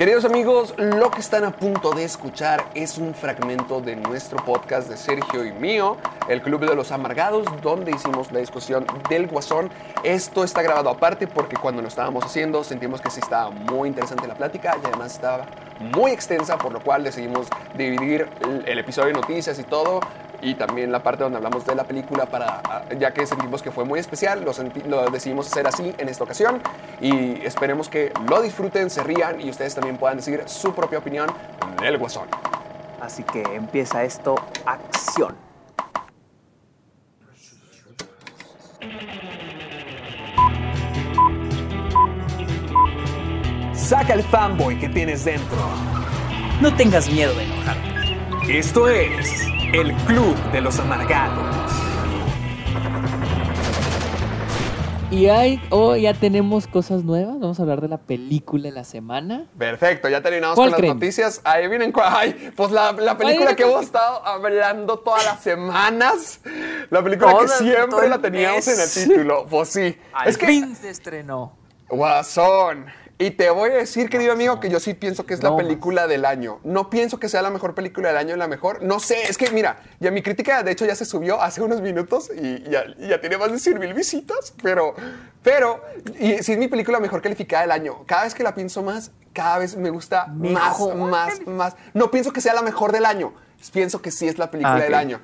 Queridos amigos, lo que están a punto de escuchar es un fragmento de nuestro podcast de Sergio y mío, El Club de los Amargados, donde hicimos la discusión del Guasón. Esto está grabado aparte porque cuando lo estábamos haciendo sentimos que sí estaba muy interesante la plática y además estaba muy extensa, por lo cual decidimos dividir el episodio de noticias y todo y también la parte donde hablamos de la película, para, ah, ya que sentimos que fue muy especial, lo, lo decidimos hacer así en esta ocasión y esperemos que lo disfruten, se rían y ustedes también puedan decir su propia opinión del guasón. Así que empieza esto, acción. Saca el fanboy que tienes dentro. No tengas miedo de enojarte. Esto es el Club de los Amargados. Y hay, hoy oh, ya tenemos cosas nuevas. Vamos a hablar de la película de la semana. Perfecto, ya terminamos con las noticias. Ahí vienen, ay, pues la, película que hemos estado hablando todas las semanas. La película que siempre la teníamos en el título. Pues sí. es que, se estrenó. Guasón. Y te voy a decir, querido amigo, que yo sí pienso que es la película pues. del año. No pienso que sea la mejor película del año, la mejor. No sé, es que mira, ya mi crítica de hecho ya se subió hace unos minutos y ya, ya tiene más de 100 mil visitas, pero, pero, y si es mi película mejor calificada del año. Cada vez que la pienso más, cada vez me gusta más, más, más. No pienso que sea la mejor del año. Pienso que sí es la película ah, del año.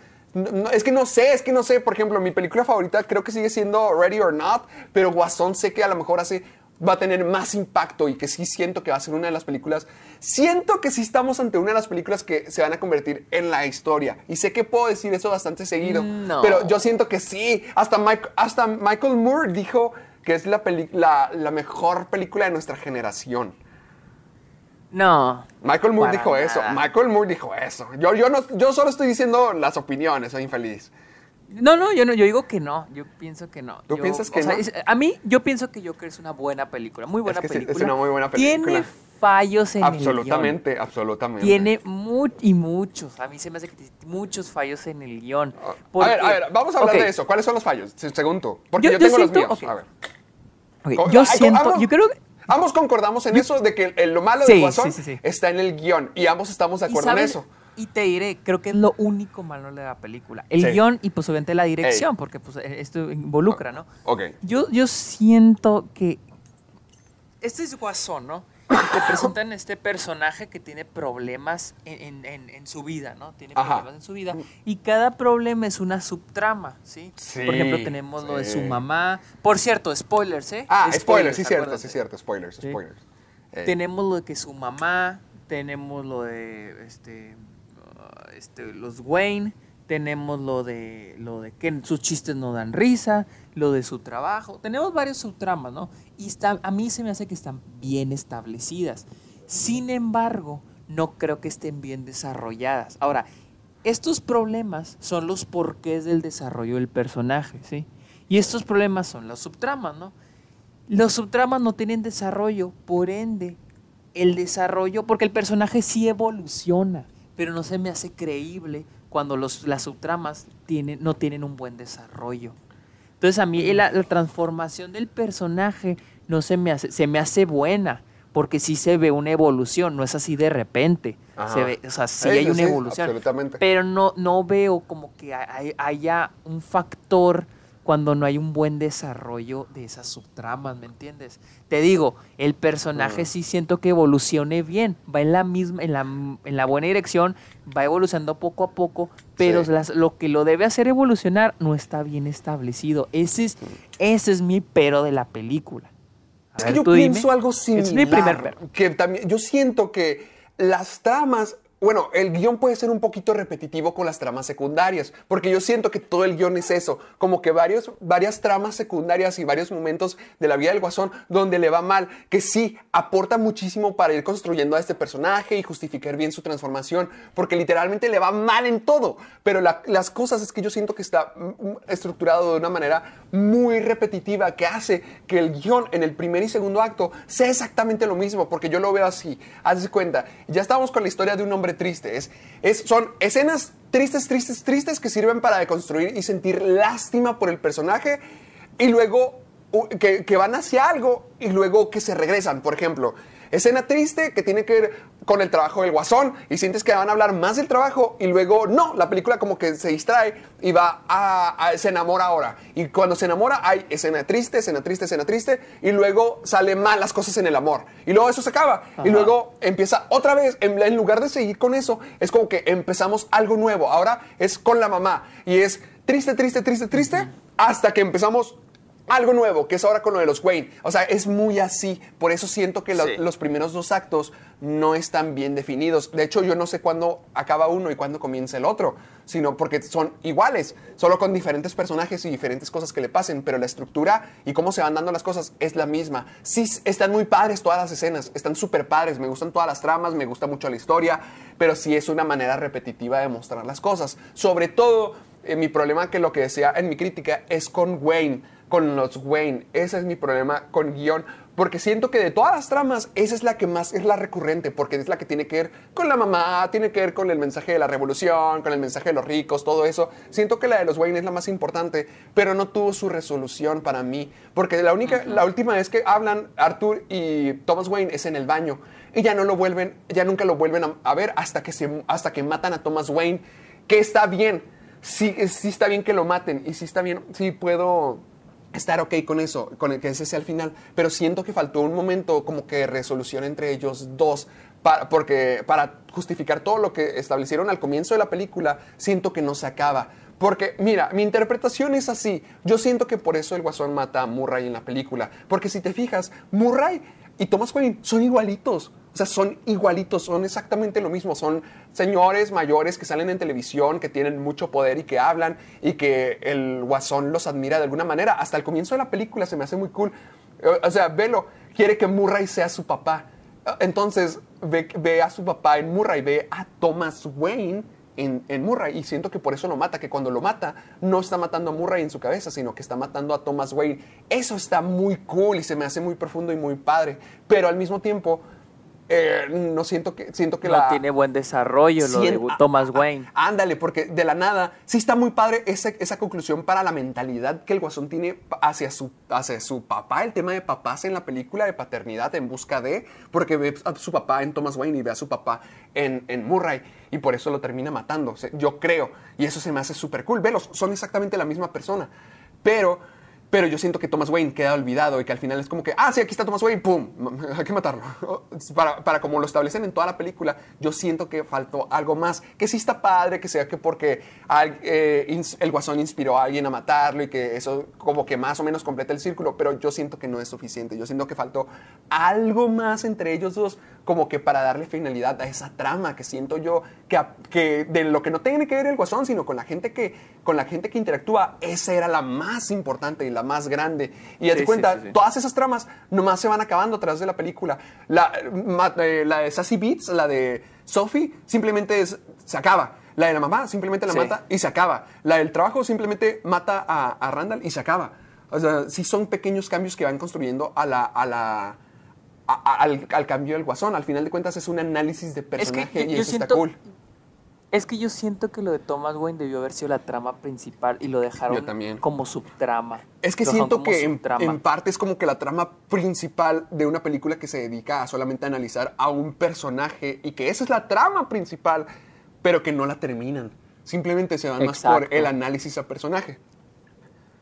es que no sé, es que no sé. Por ejemplo, mi película favorita creo que sigue siendo Ready or Not, pero Guasón sé que a lo mejor hace va a tener más impacto y que sí siento que va a ser una de las películas. Siento que sí estamos ante una de las películas que se van a convertir en la historia. Y sé que puedo decir eso bastante seguido, pero yo siento que sí. Hasta, hasta Michael Moore dijo que es la, la, mejor película de nuestra generación. No. Michael Moore dijo eso. Michael Moore dijo eso. Yo, yo, no, yo solo estoy diciendo las opiniones, soy infeliz. No, no, yo no, yo digo que no, yo pienso que no. ¿Tú yo, piensas que no? a mí, yo pienso que Joker es una buena película, muy buena es que película. es una muy buena película. Tiene fallos en absolutamente, el guión. Absolutamente, Tiene muy y muchos, a mí se me hace que tiene muchos fallos en el guión. Ah, a ver, a ver, vamos a hablar de eso. ¿Cuáles son los fallos? Segundo, Porque yo, tengo los míos. A ver. Yo siento, yo creo que Ambos concordamos en eso de que lo malo de sí, está en el guión y ambos estamos de acuerdo en eso y te diré, creo que es lo único malo de la película. El guión y pues obviamente la dirección, porque pues e, esto involucra, ¿no? Ah, ok. Yo, yo siento que... Este es Guasón, ¿no? te presentan este personaje que tiene problemas en, su vida, ¿no? Tiene problemas en su vida. Y cada problema es una subtrama, ¿sí? sí Por ejemplo, tenemos lo de su mamá. Por cierto, spoilers, ¿eh? Ah, spoilers, sí, cierto, sí, cierto, spoilers, spoilers. Tenemos lo de que su mamá, tenemos lo de este este, los Wayne, tenemos lo de, lo de que sus chistes no dan risa, lo de su trabajo, tenemos varios subtramas, ¿no? Y a mí se me hace que están bien establecidas. Sin embargo, no creo que estén bien desarrolladas. Ahora, estos problemas son los porqués del desarrollo del personaje, ¿sí? Y estos problemas son las subtramas, ¿no? Los subtramas no tienen desarrollo, por ende, el desarrollo, porque el personaje sí evoluciona pero no se me hace creíble cuando los, las subtramas tienen, no tienen un buen desarrollo. Entonces a mí la, transformación del personaje no se me hace, se me hace buena, porque sí se ve una evolución, no es así de repente. Se ve, o sea, sí hay una evolución. Pero no, no veo como que haya un factor cuando no hay un buen desarrollo de esas subtramas, ¿me entiendes? Te digo, el personaje sí siento que evolucione bien, va en la misma, en la, buena dirección, va evolucionando poco a poco, pero lo que lo debe hacer evolucionar no está bien establecido. Ese es, ese es mi pero de la película. es que yo pienso algo similar. Es mi primer pero. Que también, yo siento que las tramas bueno, el guión puede ser un poquito repetitivo con las tramas secundarias, porque yo siento que todo el guión es eso, como que varios, varias tramas secundarias y varios momentos de la vida del guasón donde le va mal, que sí, aporta muchísimo para ir construyendo a este personaje y justificar bien su transformación, porque literalmente le va mal en todo, pero las cosas es que yo siento que está mm, mm, estructurado de una manera muy repetitiva que hace que el guión en el primer y segundo acto sea exactamente lo mismo, porque yo lo veo así. Haz cuenta, ya estamos con la historia de un hombre triste. Es, son escenas tristes, tristes, tristes que sirven para deconstruir y sentir lástima por el personaje y luego que, que van hacia algo y luego que se regresan. Por ejemplo, Escena triste que tiene que ver con el trabajo del guasón y sientes que van a hablar más del trabajo y luego no, la película como que se distrae y va a, se enamora ahora. Y cuando se enamora hay escena triste, escena triste, escena triste y luego salen mal las cosas en el amor. Y luego eso se acaba y luego empieza otra vez, en, en lugar de seguir con eso, es como que empezamos algo nuevo. Ahora es con la mamá y es triste, triste, triste, triste hasta que empezamos algo nuevo, que es ahora con lo de los Wayne. O sea, es muy así. Por eso siento que los primeros dos actos no están bien definidos. De hecho, yo no sé cuándo acaba uno y cuándo comienza el otro, sino porque son iguales, solo con diferentes personajes y diferentes cosas que le pasen, pero la estructura y cómo se van dando las cosas es la misma. Sí, están muy padres todas las escenas, están súper padres, me gustan todas las tramas, me gusta mucho la historia, pero sí es una manera repetitiva de mostrar las cosas. Sobre todo, eh, mi problema que lo que decía en mi crítica es con Wayne con los Wayne. Ese es mi problema con guión. Porque siento que de todas las tramas, esa es la que más es la recurrente, porque es la que tiene que ver con la mamá, tiene que ver con el mensaje de la revolución, con el mensaje de los ricos, todo eso. Siento que la de los Wayne es la más importante, pero no tuvo su resolución para mí. Porque la única, la última vez que hablan Arthur y Thomas Wayne es en el baño. Y ya no lo vuelven, ya nunca lo vuelven a, ver hasta que, se, hasta que matan a Thomas Wayne. Que está bien. Sí, sí está bien que lo maten. Y sí está bien. Sí puedo estar ok con eso, con el que ese sea el final, pero siento que faltó un momento como que resolución entre ellos dos, para, porque para justificar todo lo que establecieron al comienzo de la película, siento que no se acaba. Porque, mira, mi interpretación es así. Yo siento que por eso el guasón mata a Murray en la película. Porque si te fijas, Murray y Thomas Wayne son igualitos. O sea, son igualitos, son exactamente lo mismo. Son señores mayores que salen en televisión, que tienen mucho poder y que hablan y que el guasón los admira de alguna manera. Hasta el comienzo de la película se me hace muy cool. O sea, velo, quiere que Murray sea su papá. Entonces ve, a su papá en Murray, ve a Thomas Wayne en, en, Murray y siento que por eso lo mata, que cuando lo mata no está matando a Murray en su cabeza, sino que está matando a Thomas Wayne. Eso está muy cool y se me hace muy profundo y muy padre, pero al mismo tiempo eh, no siento que siento que no tiene buen desarrollo lo de Thomas Wayne. Ándale, porque de la nada sí está muy padre esa, esa conclusión para la mentalidad que el Guasón tiene hacia su su papá, el tema de papás en la película de paternidad en busca de, porque ve a su papá en Thomas Wayne y ve a su papá en, en Murray y por eso lo termina matando, yo creo, y eso se me hace súper cool. Velos, son exactamente la misma persona, pero pero yo siento que Thomas Wayne queda olvidado y que al final es como que, ah, sí, aquí está Thomas Wayne, ¡pum! Hay que matarlo. Para, como lo establecen en toda la película, yo siento que faltó algo más. Que sí está padre, que sea que porque eh, el guasón inspiró a alguien a matarlo y que eso como que más o menos completa el círculo, pero yo siento que no es suficiente. Yo siento que faltó algo más entre ellos dos como que para darle finalidad a esa trama que siento yo que, que de lo que no tiene que ver el guasón, sino con la gente que con la gente que interactúa, esa era la más importante y la más grande. Y sí, te cuenta, todas esas tramas nomás se van acabando a través de la película. La, eh, la de Sassy Beats, la de Sophie, simplemente se acaba. La de la mamá simplemente la mata y se acaba. La del trabajo simplemente mata a, Randall y se acaba. O sea, sí son pequeños cambios que van construyendo a la, a la al, cambio del guasón. Al final de cuentas es un análisis de personaje y eso está cool. Es que yo siento que lo de Thomas Wayne debió haber sido la trama principal y lo dejaron como subtrama. Es que siento que en, parte es como que la trama principal de una película que se dedica a solamente analizar a un personaje y que esa es la trama principal, pero que no la terminan. Simplemente se van más por el análisis a personaje.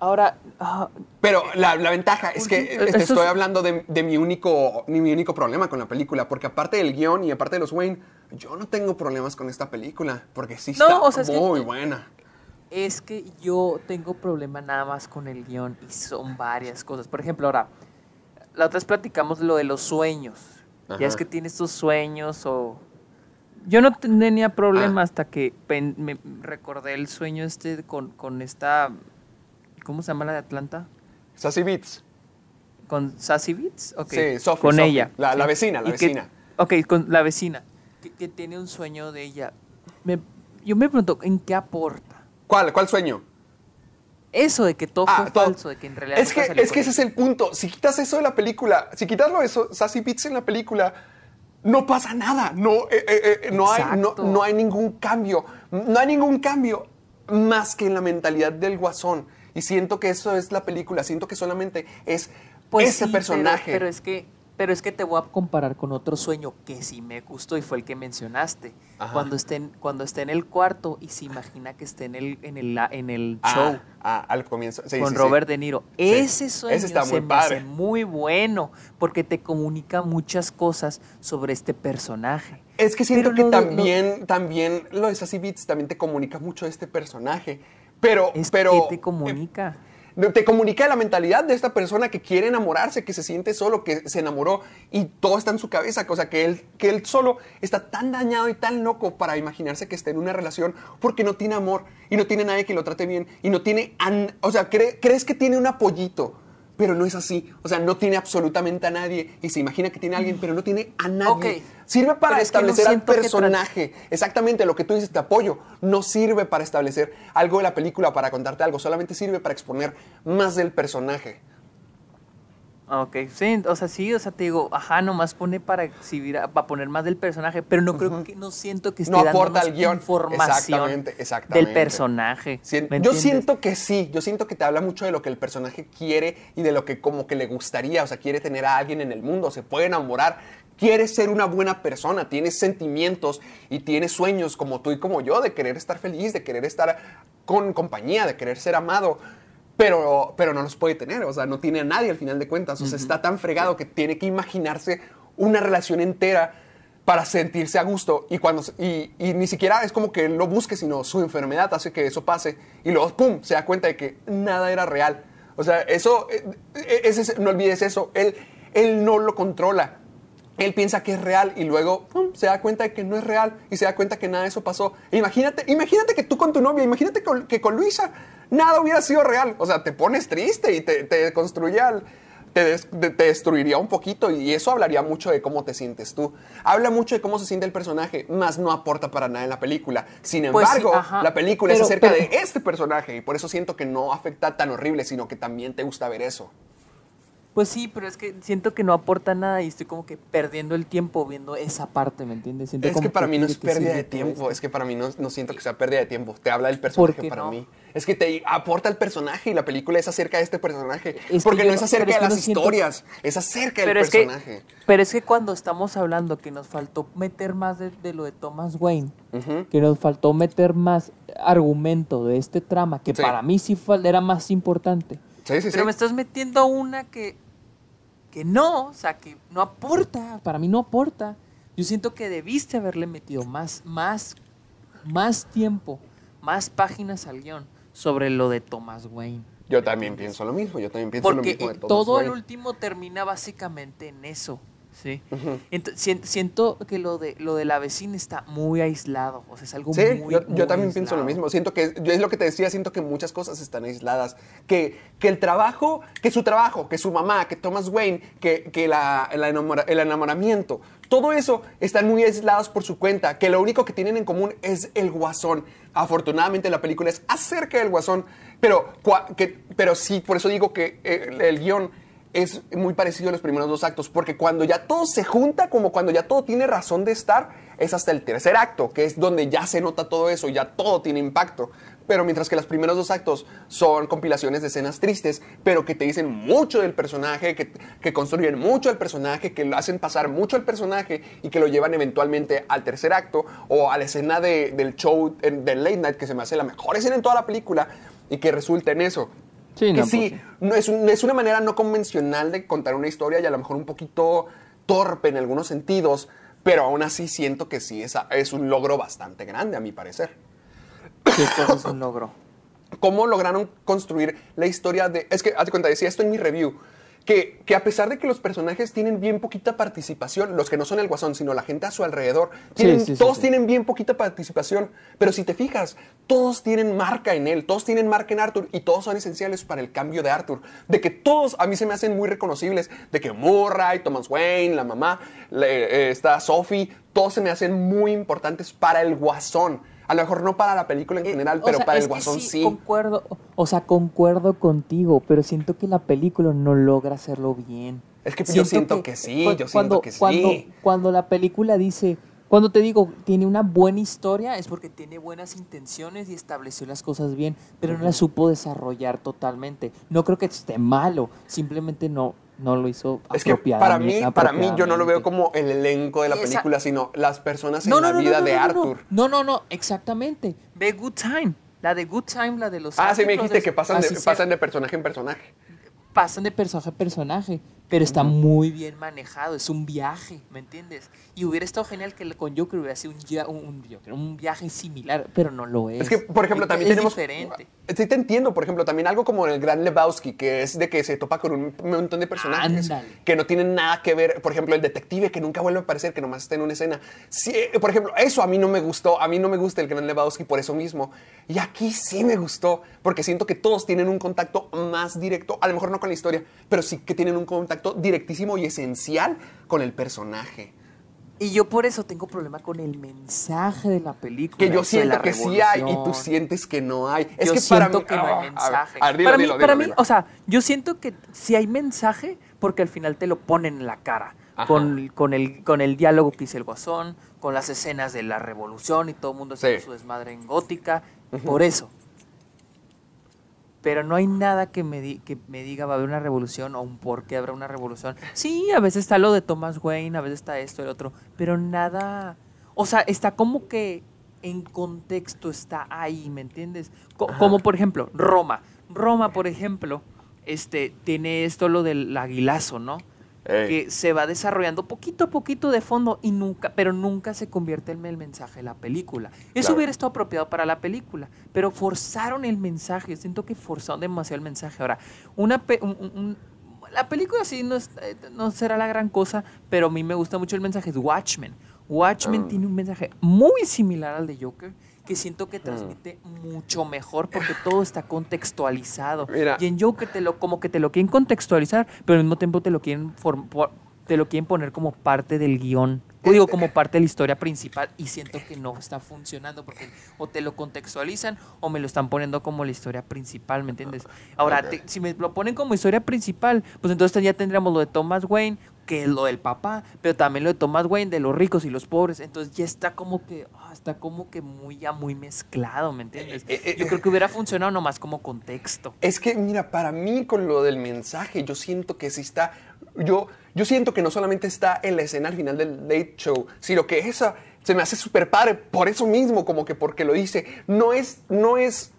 Ahora. Pero ah, la, ventaja es que este, estoy hablando de, mi, único, mi único problema con la película, porque aparte del guión y aparte de los Wayne, yo no tengo problemas con esta película, porque sí está muy eh, buena. Es que yo tengo problema nada más con el guión y son varias cosas. Por ejemplo, ahora, la otra vez platicamos lo de los sueños. Ya es que tiene estos sueños o. Yo no tenía problema ah. hasta que me recordé el sueño este con, con esta ¿Cómo se llama la de Atlanta? Sassy Beats. ¿Con Sassy Beats? Okay. Sí, Sophie, Con ella. La, vecina, la vecina. ok, con la vecina. Que, tiene un sueño de ella. yo me pregunto, ¿en qué aporta? ¿Cuál? ¿Cuál sueño? Eso de que todo ah, fue falso, de que en realidad. Es que, es que ese es el punto. Si quitas eso de la película, si lo de eso, Sassy Beats en la película, no pasa nada. No, eh, eh, eh, no, no hay ningún cambio. No hay ningún cambio más que en la mentalidad del guasón. Y siento que eso es la película, siento que solamente es pues ese personaje. Pero, es que, pero es que te voy a comparar con otro sueño que sí me gustó y fue el que mencionaste. Cuando esté, en, cuando esté en el cuarto y se imagina que esté en el, en el, en el ah, show. Ah, al comienzo. con Robert De Niro. Ese sueño ese muy Me hace muy bueno porque te comunica muchas cosas sobre este personaje. Es que siento que también, lo, también lo de Sassy Beats también te comunica mucho este personaje pero, pero. te comunica? Em, te comunica la mentalidad de esta persona que quiere enamorarse, que se siente solo, que se enamoró y todo está en su cabeza. O sea, que él, que él solo está tan dañado y tan loco para imaginarse que está en una relación porque no tiene amor y no tiene nadie que lo trate bien y no tiene. o sea, crees que tiene un apoyito pero no es así. O sea, no tiene absolutamente a nadie y se imagina que tiene a alguien, pero no tiene a nadie. Sirve para establecer al personaje. Exactamente lo que tú dices, te apoyo. No sirve para establecer algo de la película, para contarte algo. Solamente sirve para exponer más del personaje. Ah, ok, sí, o sea, sí, o sea, te digo, ajá, nomás pone para exhibir, para poner más del personaje, pero no creo que, no siento que esté no guión. información exactamente, del personaje. yo siento que sí, yo siento que te habla mucho de lo que el personaje quiere y de lo que como que le gustaría, o sea, quiere tener a alguien en el mundo, se puede enamorar, quiere ser una buena persona, tiene sentimientos y tiene sueños como tú y como yo de querer estar feliz, de querer estar con compañía, de querer ser amado pero, no los puede tener, o sea, no tiene a nadie al final de cuentas, o sea, está tan fregado que tiene que imaginarse una relación entera para sentirse a gusto y cuando y, ni siquiera es como que él lo busque, sino su enfermedad hace que eso pase y luego pum, se da cuenta de que nada era real. O sea, eso eh, eh, no olvides eso, él él no lo controla. Él piensa que es real y luego pum, se da cuenta de que no es real y se da cuenta que nada de eso pasó. Imagínate, imagínate que tú con tu novia, imagínate que con Luisa nada hubiera sido real. O sea, te pones triste y te, te te, destruiría un poquito y eso hablaría mucho de cómo te sientes tú. Habla mucho de cómo se siente el personaje, más no aporta para nada en la película. Sin pues embargo, la película es acerca de este personaje y por eso siento que no afecta tan horrible, sino que también te gusta ver eso. Pues sí, pero es que siento que no aporta nada y estoy como que perdiendo el tiempo viendo esa parte, ¿me entiendes? es que para mí no es pérdida de tiempo, es que para mí no, siento que sea pérdida de tiempo. Te habla del personaje para mí. Es que te aporta el personaje y la película es acerca de este personaje. porque no es acerca de las historias, es acerca del personaje. pero es que cuando estamos hablando que nos faltó meter más de, lo de Thomas Wayne, que nos faltó meter más argumento de este trama, que para mí sí era más importante. Sí, sí, pero me estás metiendo una que que no, o sea, que no aporta, para mí no aporta. Yo siento que debiste haberle metido más, más, más tiempo, más páginas al guión sobre lo de Thomas Wayne. Yo también pienso lo mismo, yo también pienso lo mismo de eh, todo el último termina básicamente en eso. Sí. siento que lo de, lo de la vecina está muy aislado. O sea, es algo muy, yo, también pienso lo mismo. Siento que, es lo que te decía, siento que muchas cosas están aisladas. Que, que el trabajo, que su trabajo, que su mamá, que Thomas Wayne, que, la, el enamoramiento, todo eso están muy aislados por su cuenta. Que lo único que tienen en común es el guasón. Afortunadamente, la película es acerca del guasón. Pero, que, pero sí, por eso digo que eh, el guión es muy parecido a los primeros dos actos, porque cuando ya todo se junta, como cuando ya todo tiene razón de estar, es hasta el tercer acto, que es donde ya se nota todo eso, ya todo tiene impacto. Pero mientras que los primeros dos actos son compilaciones de escenas tristes, pero que te dicen mucho del personaje, que, construyen mucho el personaje, que lo hacen pasar mucho al personaje y que lo llevan eventualmente al tercer acto o a la escena del show del late night, que se me hace la mejor escena en toda la película y que resulta en eso. Sí, sí, pues es, es, una manera no convencional de contar una historia y a lo mejor un poquito torpe en algunos sentidos, pero aún así siento que sí es, es un logro bastante grande, a mi parecer. Sí, es un logro. ¿Cómo lograron construir la historia de.? Es que, hazte cuenta, decía esto en mi review que, a pesar de que los personajes tienen bien poquita participación, los que no son el guasón, sino la gente a su alrededor, todos tienen bien poquita participación, pero si te fijas, todos tienen marca en él, todos tienen marca en Arthur y todos son esenciales para el cambio de Arthur. De que todos a mí se me hacen muy reconocibles, de que Murray, Thomas Wayne, la mamá, eh, está Sophie, todos se me hacen muy importantes para el guasón. A lo mejor no para la película en eh, general, pero para el guasón sí, sí. Concuerdo, o sea, concuerdo contigo, pero siento que la película no logra hacerlo bien. Es que yo siento que, sí, yo siento que sí. Cuando, cuando la película dice, cuando te digo tiene una buena historia es porque tiene buenas intenciones y estableció las cosas bien, pero no la supo desarrollar totalmente. No creo que esté malo, simplemente no no lo hizo es que para mí para mí yo no lo veo como el elenco de la película sino las personas en la vida de Arthur no no no exactamente ve Good Time la de Good Time la de los ah sí me dijiste que pasan de, pasan de personaje en personaje pasan de personaje a personaje pero está muy bien manejado, es un viaje, ¿me entiendes? Y hubiera estado genial que con Joker hubiera sido un, un viaje similar, pero no lo es. Es que, por ejemplo, también es tenemos... Diferente. Sí, te entiendo, por ejemplo, también algo como el Gran Lebowski, que es de que se topa con un montón de personajes que no tienen nada que ver, por ejemplo, el detective que nunca vuelve a aparecer, que nomás está en una escena. Eh, por ejemplo, eso a mí no me gustó, a mí no me gusta el Gran Lebowski por eso mismo. Y aquí sí me gustó, porque siento que todos tienen un contacto más directo, a lo mejor no con la historia, pero sí que tienen un contacto directísimo y esencial con el personaje. Y yo por eso tengo problema con el mensaje de la película. Que yo siento que sí hay y tú sientes que no hay. Es que para que no hay ah, mensaje. para mí, para mí o sea, yo siento que sí hay mensaje porque al final te lo ponen en la cara. Con, con, el, con el diálogo que hice el Guasón, con las escenas de la revolución y todo el mundo haciendo su desmadre en gótica. Por eso pero no hay nada que me, que me diga va a haber una revolución o un por qué habrá una revolución. Sí, a veces está lo de Thomas Wayne, a veces está esto, el otro, pero nada, o sea, está como que en contexto está ahí, ¿me entiendes? como por ejemplo Roma. Roma, por ejemplo, este, tiene esto lo del aguilazo, ¿no? que se va desarrollando poquito a poquito de fondo y nunca, pero nunca se convierte en el mensaje de la película. Eso hubiera estado apropiado para la película, pero forzaron el mensaje. Yo siento que forzaron demasiado el mensaje. Ahora, una la película sí eh, no, será la gran cosa, pero a mí me gusta mucho el mensaje de Watchmen. Watchmen ah. tiene un mensaje muy similar al de Joker que siento que mm. transmite mucho mejor porque todo está contextualizado. Y en Joker te lo, como que te lo quieren contextualizar, pero al mismo tiempo te lo quieren, te lo quieren poner como parte del guión. O digo, eh, como eh. parte de la historia principal y siento que no está funcionando porque o te lo contextualizan o me lo están poniendo como la historia principal, ¿me entiendes? Ahora, si me lo ponen como historia principal, pues entonces ya tendríamos lo de Thomas Wayne que lo del papá, pero también lo de Thomas Wayne, de los ricos y los pobres. Entonces ya está como que, ah, está como que muy, ya muy mezclado, ¿me entiendes? Eh, eh, eh, yo creo que hubiera funcionado nomás como contexto. Es que, mira, para mí con lo del mensaje, yo siento que sí está, yo, yo siento que no solamente está en la escena al final del late show, sino que esa se me hace súper padre por eso mismo, como que porque lo dice, no es, no es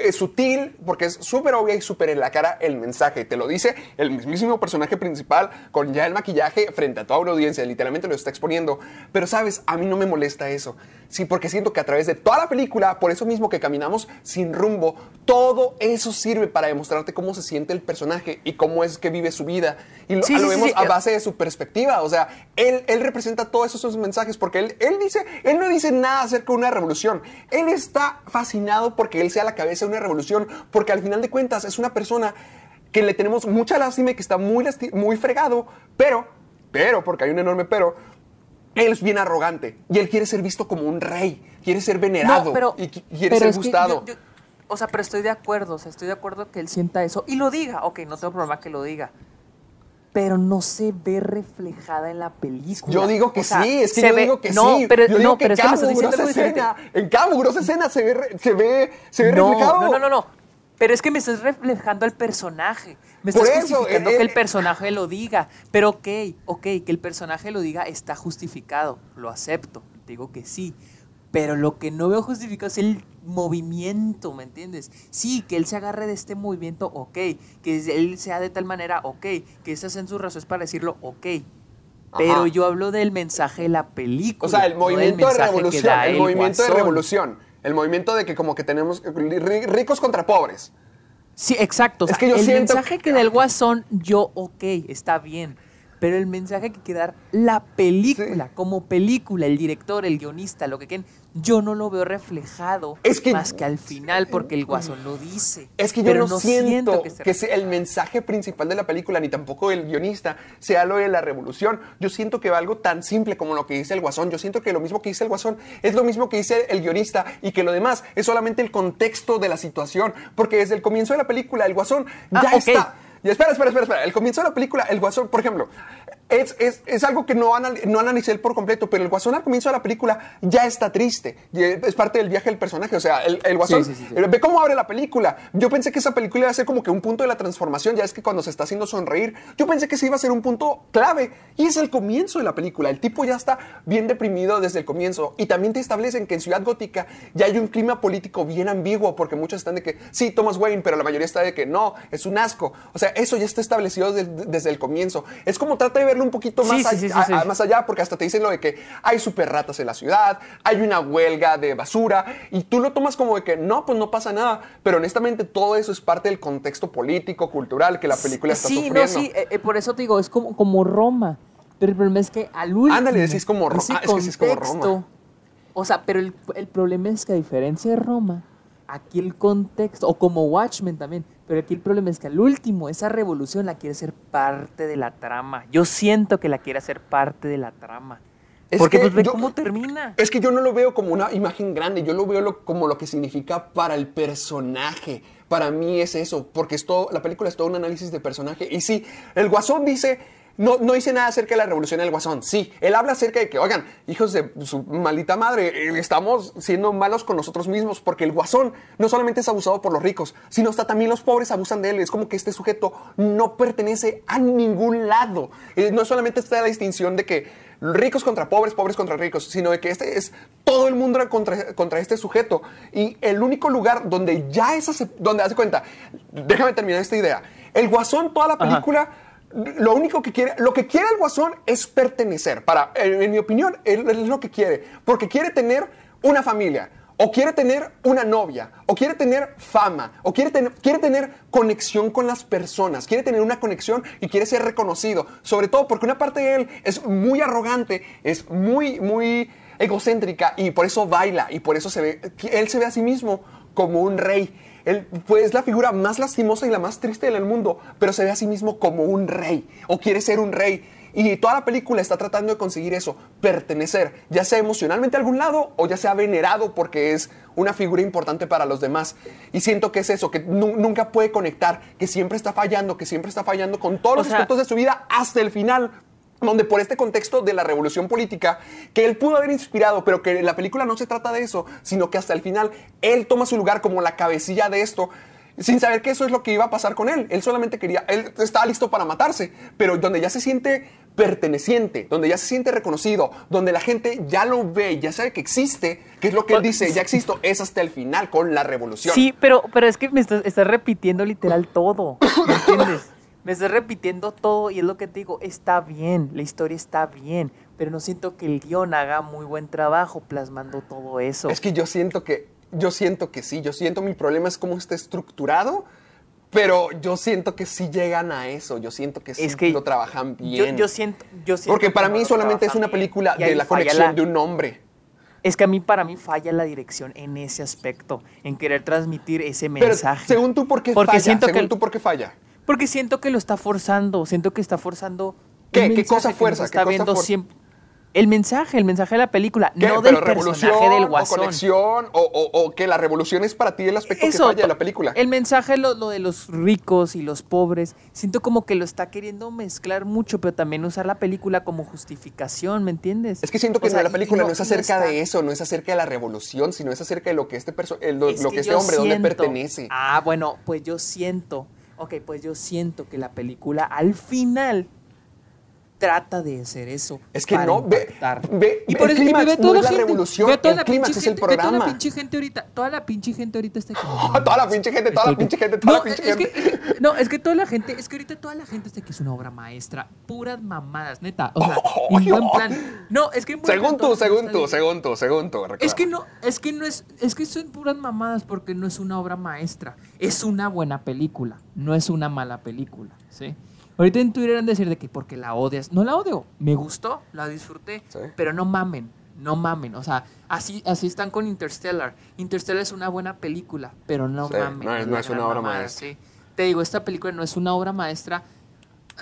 es sutil, porque es súper obvia y súper en la cara el mensaje. Te lo dice el mismísimo personaje principal con ya el maquillaje frente a toda la audiencia. Literalmente lo está exponiendo. Pero sabes, a mí no me molesta eso. Sí, porque siento que a través de toda la película, por eso mismo que caminamos sin rumbo, todo eso sirve para demostrarte cómo se siente el personaje y cómo es que vive su vida. Y lo, vemos a eh. base de su perspectiva. O sea, él, él representa todos esos mensajes porque él, él dice, él no dice nada acerca de una revolución. Él está fascinado porque él sea la cabeza una revolución, porque al final de cuentas es una persona que le tenemos mucha lástima y que está muy, muy fregado, pero, pero, porque hay un enorme pero, él es bien arrogante y él quiere ser visto como un rey, quiere ser venerado y quiere ser gustado. o sea, pero estoy de acuerdo, estoy de acuerdo que él sienta eso y lo diga. Ok, no tengo problema que lo diga pero no se ve reflejada en la película. Yo digo que sí, es que yo digo que sí. yo no, digo pero es que me estás escena, en cada mugrosa escena se ve, se ve, se ve reflejado. No, no, no, no. Pero es que me estás reflejando al personaje. Me estás eso, justificando eh, que el eh, personaje lo diga. Pero ok, ok, que el personaje lo diga está justificado. Lo acepto. Digo que sí pero lo que no veo justificado es el movimiento, ¿me entiendes? Sí, que él se agarre de este movimiento, ok. Que él sea de tal manera, ok. Que esas sean sus razones para decirlo, ok. Pero yo hablo del mensaje de la película. O sea, el movimiento de revolución. El, movimiento de revolución. El movimiento de que como que tenemos ricos contra pobres. Sí, exacto. que el mensaje que del guasón, yo, ok, está bien pero el mensaje que quiere dar, la película, como película, el director, el guionista, lo que quieran, yo no lo veo reflejado más que al final, porque el guasón lo dice. Es que yo no, siento, que, el mensaje principal de la película, ni tampoco el guionista, sea lo de la revolución. Yo siento que va algo tan simple como lo que dice el guasón. Yo siento que lo mismo que dice el guasón es lo mismo que dice el guionista y que lo demás es solamente el contexto de la situación, porque desde el comienzo de la película, el guasón ah, ya está y espera, espera, espera, espera. El comienzo de la película, el guasón, por ejemplo, es, es, es, algo que no, anal, no, analicé por completo, pero el guasón al comienzo de la película ya está triste. E, es parte del viaje del personaje. O sea, el, el guasón eh, ve cómo abre la película. Yo pensé que esa película iba a ser como que un punto de la transformación. Ya es que cuando se está haciendo sonreír, yo pensé que se iba a ser un punto clave. Y es el comienzo de la película. El tipo ya está bien deprimido desde el comienzo. Y también te establecen que en Ciudad Gótica ya hay un clima político bien ambiguo, porque muchos están de que sí, Thomas Wayne, pero la mayoría está de que no, es un asco. O sea, eso ya está establecido desde el comienzo. Es como trata de ver un poquito más, allá, porque hasta te dicen lo de que hay super ratas en la ciudad, hay una huelga de basura, y tú lo tomas como de que no, pues no pasa nada. Pero honestamente, todo eso es parte del contexto político, cultural que la película está sufriendo. No, sí, eh, eh, por eso te digo, es como, como Roma. Pero el problema es que al último. Ándale, decís como Roma. Ah, es que sí es como Roma. O sea, pero el, el problema es que a diferencia de Roma Aquí el contexto, o como Watchmen también, pero aquí el problema es que al último esa revolución la quiere ser parte de la trama. Yo siento que la quiere hacer parte de la trama. Es Porque pues, cómo termina. Es que yo no lo veo como una imagen grande, yo lo veo como lo que significa para el personaje. Para mí es eso, porque es todo, la película es todo un análisis de personaje. Y sí, el guasón dice, no, no dice nada acerca de la revolución del Guasón. Sí, él habla acerca de que, oigan, hijos de su maldita madre, eh, estamos siendo malos con nosotros mismos porque el Guasón no solamente es abusado por los ricos, sino hasta también los pobres abusan de él. Es como que este sujeto no pertenece a ningún lado. Eh, no solamente está la distinción de que ricos contra pobres, pobres contra ricos, sino de que este es todo el mundo contra, contra este sujeto. Y el único lugar donde ya es donde hace cuenta, déjame terminar esta idea. El guasón, toda la película lo único que quiere, lo que quiere el guasón es pertenecer. Para, en, mi opinión, él, es lo que quiere, porque quiere tener una familia, o quiere tener una novia, o quiere tener fama, o quiere, quiere, tener conexión con las personas, quiere tener una conexión y quiere ser reconocido. Sobre todo porque una parte de él es muy arrogante, es muy, muy egocéntrica y por eso baila y por eso se él se ve a sí mismo como un rey él es pues, la figura más lastimosa y la más triste del mundo, pero se ve a sí mismo como un rey o quiere ser un rey. Y toda la película está tratando de conseguir eso, pertenecer, ya sea emocionalmente a algún lado o ya sea venerado porque es una figura importante para los demás. Y siento que es eso, que nunca puede conectar, que siempre está fallando, que siempre está fallando con todos los aspectos de su vida hasta el final, donde por este contexto de la revolución política que él pudo haber inspirado, pero que la película no se trata de eso, sino que hasta el final él toma su lugar como la cabecilla de esto sin saber que eso es lo que iba a pasar con él. Él solamente quería, él estaba listo para matarse, pero donde ya se siente perteneciente, donde ya se siente reconocido, donde la gente ya lo ve, ya sabe que existe, que es lo que él pues, dice, ya existo, es hasta el final con la revolución. Sí, pero, pero es que me estás, estás repitiendo literal todo, ¿me entiendes? me estoy repitiendo todo y es lo que te digo, está bien, la historia está bien, pero no siento que el guión haga muy buen trabajo plasmando todo eso. Es que yo siento que, yo siento que sí, yo siento mi problema es cómo está estructurado. Pero yo siento que sí llegan a eso, yo siento que sí lo trabajan bien. Yo, siento, Porque para mí solamente es una película de la conexión de un hombre. Es que a mí, para mí, falla la dirección en ese aspecto, en querer transmitir ese mensaje. según tú, ¿por qué falla? según tú, ¿por qué falla? Porque siento que lo está forzando, siento que está forzando. ¿Qué? ¿Qué cosa fuerza? está viendo siempre. El mensaje, el mensaje de la película, no del personaje del O conexión, o, o, que la revolución es para ti el aspecto que falla de la película. El mensaje, lo, lo de los ricos y los pobres, siento como que lo está queriendo mezclar mucho, pero también usar la película como justificación, ¿me entiendes? Es que siento que la película no, es acerca de eso, no es acerca de la revolución, sino es acerca de lo que este, lo, que, este hombre, dónde pertenece. Ah, bueno, pues yo siento Ok, pues yo siento que la película al final trata de hacer eso. Es que no, ve, ve, y por el clima ve toda no la, revolución, ve toda el clima. es el programa. Ve toda la pinche gente ahorita, toda la pinche gente ahorita está aquí. toda la pinche gente, toda la pinche gente, toda la pinche gente. no, es que toda la gente, es que ahorita toda la gente está aquí es una obra maestra, puras mamadas, neta, o sea, en plan. No, es que según, tú, según tú, según tú, según tú, Es que no, es que no es, es que son puras mamadas porque no es una obra maestra, es una buena película, no es una mala película, ¿sí? Ahorita en Twitter han decir de que porque la odias. No la odio, me gustó, la disfruté, pero no mamen, no mamen. O sea, así, así están con Interstellar. Interstellar es una buena película, pero no mamen. No, es, una obra maestra. Te digo, esta película no es una obra maestra.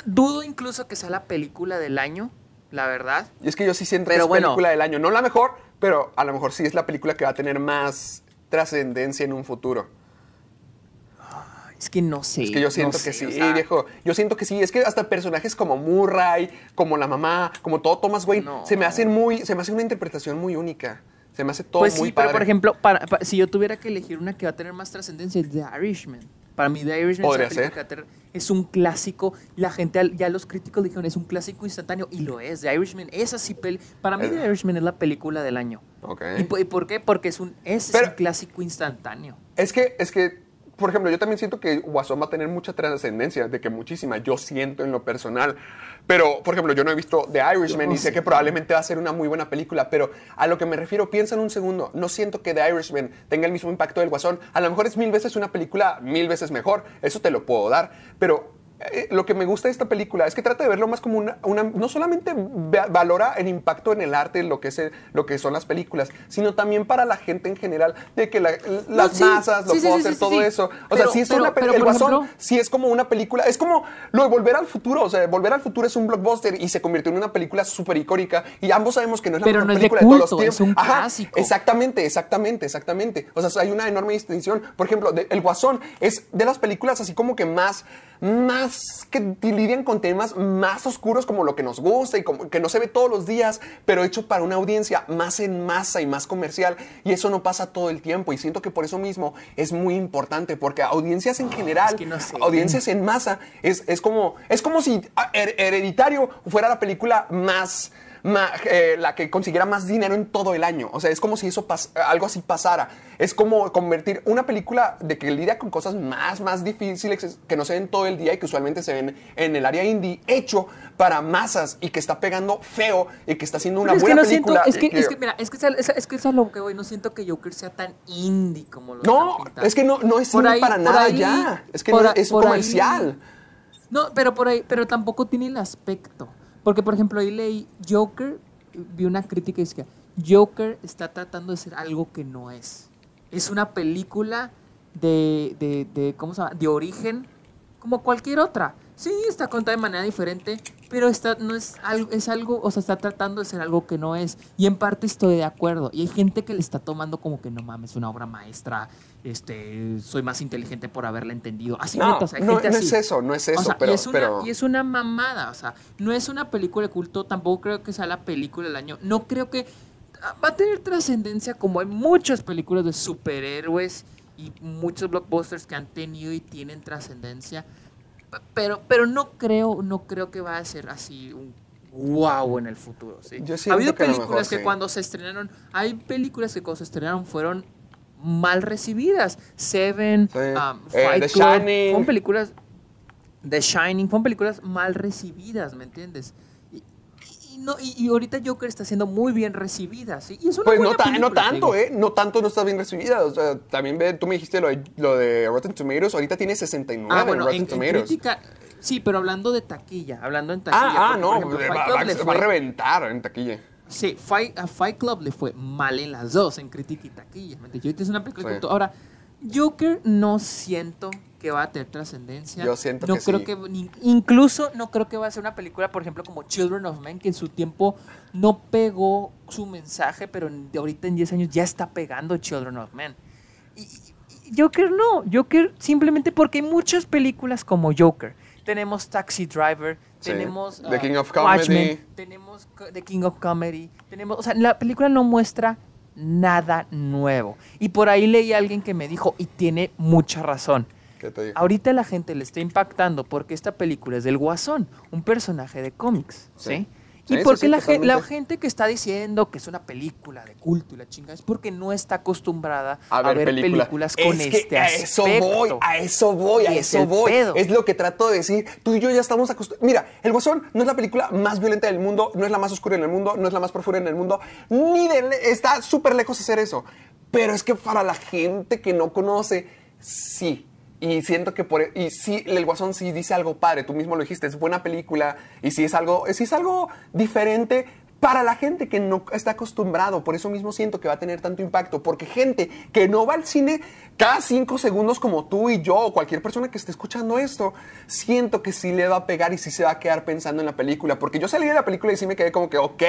Dudo incluso que sea la película del año, la verdad. Y es que yo sí siento que es película del año. No la mejor, pero a lo mejor sí es la película que va a tener más trascendencia en un futuro. Es que no sé. Es que yo siento que sí, viejo. Yo siento que sí. Es que hasta personajes como Murray, como la mamá, como todo Thomas Wayne, se me hacen muy, se me hace una interpretación muy única. Se me hace todo pues muy sí, Pero por ejemplo, si yo tuviera que elegir una que va a tener más trascendencia, es The Irishman. Para mí The Irishman es, un clásico. La gente, ya los críticos dijeron, es un clásico instantáneo. Y lo es, The Irishman. es así... para mí The Irishman es la película del año. Okay. ¿Y, por qué? Porque es un, es un clásico instantáneo. Es que, es que por ejemplo, yo también siento que Guasón va a tener mucha trascendencia, de que muchísima, yo siento en lo personal. Pero, por ejemplo, yo no he visto The Irishman y sé que probablemente va a ser una muy buena película, pero a lo que me refiero, piensa en un segundo, no siento que The Irishman tenga el mismo impacto del Guasón. A lo mejor es mil veces una película, mil veces mejor, eso te lo puedo dar, pero eh, lo que me gusta de esta película es que trata de verlo más como una, no solamente valora el impacto en el arte, lo que, es lo que son las películas, sino también para la gente en general, de que las masas, los sí, todo eso. O sea, si es una el guasón, si es como una película, es como lo de Volver al Futuro, o sea, Volver al Futuro es un blockbuster y se convirtió en una película súper icónica y ambos sabemos que no es la pero película de, todos los tiempos. Es un clásico. Exactamente, exactamente, exactamente. O sea, hay una enorme distinción. Por ejemplo, El Guasón es de las películas así como que más, más que lidian con temas más oscuros como lo que nos gusta y como que no se ve todos los días, pero hecho para una audiencia más en masa y más comercial. Y eso no pasa todo el tiempo. Y siento que por eso mismo es muy importante, porque audiencias en ah, general, audiencias en masa, es, es, como, es como si ah, Hereditario fuera la película más eh, la que consiguiera más dinero en todo el año. O sea, es como si eso algo así pasara. Es como convertir una película de que lidia con cosas más, más difíciles que no se ven todo el día y que usualmente se ven en el área indie, hecho para masas y que está pegando feo y que está haciendo una buena no película. Siento, es, que, es que, mira, es que, es, que eso es lo que voy. No siento que Joker sea tan indie como lo No, es que no, no es indie para nada ya. Es que no, es comercial. no, pero por ahí, pero tampoco tiene el aspecto. Porque, por ejemplo, ahí leí Joker, vi una crítica y que Joker está tratando de ser algo que no es. Es una película de, de, de, ¿cómo se llama? De origen como cualquier otra. Sí, está contada de manera diferente, pero está, no es algo, es algo, o sea, está tratando de ser algo que no es. Y en parte estoy de acuerdo. Y hay gente que le está tomando como que no mames, una obra maestra este, soy más inteligente por haberla entendido. Así no, no, no es eso, no es eso, y es, una, mamada, o sea, no es una película de culto, tampoco creo que sea la película del año, no creo que ah, va a tener trascendencia como hay muchas películas de superhéroes y muchos blockbusters que han tenido y tienen trascendencia, pero, pero no creo, no creo que va a ser así un wow en el futuro. ¿sí? ha habido películas que, cuando se estrenaron, hay películas que cuando se estrenaron fueron mal recibidas. Seven, um, eh, The Shining. películas. The Shining, son películas mal recibidas, ¿me entiendes? Y, no, y, ahorita Joker está siendo muy bien recibida. ¿sí? Y es una pues no, no tanto, ¿eh? No tanto no está bien recibida. también ve, tú me dijiste lo de, Rotten Tomatoes. Ahorita tiene 69 ah, en Tomatoes. Crítica, sí, pero hablando de taquilla, hablando en ah, taquilla. Ah, no, va a reventar en taquilla. Sí, Fight, a Fight Club le fue mal en las dos, en crítica y taquilla. Yo es una película Ahora, Joker no siento que va a tener trascendencia. Yo siento no que creo que incluso no creo que va a ser una película, por ejemplo, como Children of Men, que en su tiempo no pegó su mensaje, pero ahorita en 10 años ya está pegando Children of Men. y Joker no, Joker simplemente porque hay muchas películas como Joker. Tenemos Taxi Driver, tenemos The King ah, of Comedy. Tenemos The King of Comedy. Tenemos, o sea, la película no muestra nada nuevo. Y por ahí leí a alguien que me dijo, y tiene mucha razón. Ahorita la gente le está impactando porque esta película es del Guasón, un personaje de cómics, ¿sí? ¿Y porque la, gente que está diciendo que es una película de culto y la chinga es porque no está acostumbrada a ver, películas con este aspecto. a eso voy, a eso voy, a eso voy. Es lo que trato de decir. Tú y yo ya estamos acostumbrados. Mira, El Guasón no es la película más violenta del mundo, no es la más oscura en el mundo, no es la más profunda en el mundo, ni está súper lejos de hacer eso. Pero es que para la gente que no conoce, sí, y siento que por e, y si el guasón sí dice algo padre tú mismo lo dijiste es buena película y sí es algo sí es algo diferente para la gente que no está acostumbrado, por eso mismo siento que va a tener tanto impacto, porque gente que no va al cine cada cinco segundos como tú y yo, o cualquier persona que esté escuchando esto, siento que sí le va a pegar y sí se va a quedar pensando en la película, porque yo salí de la película y sí me quedé como que, ok,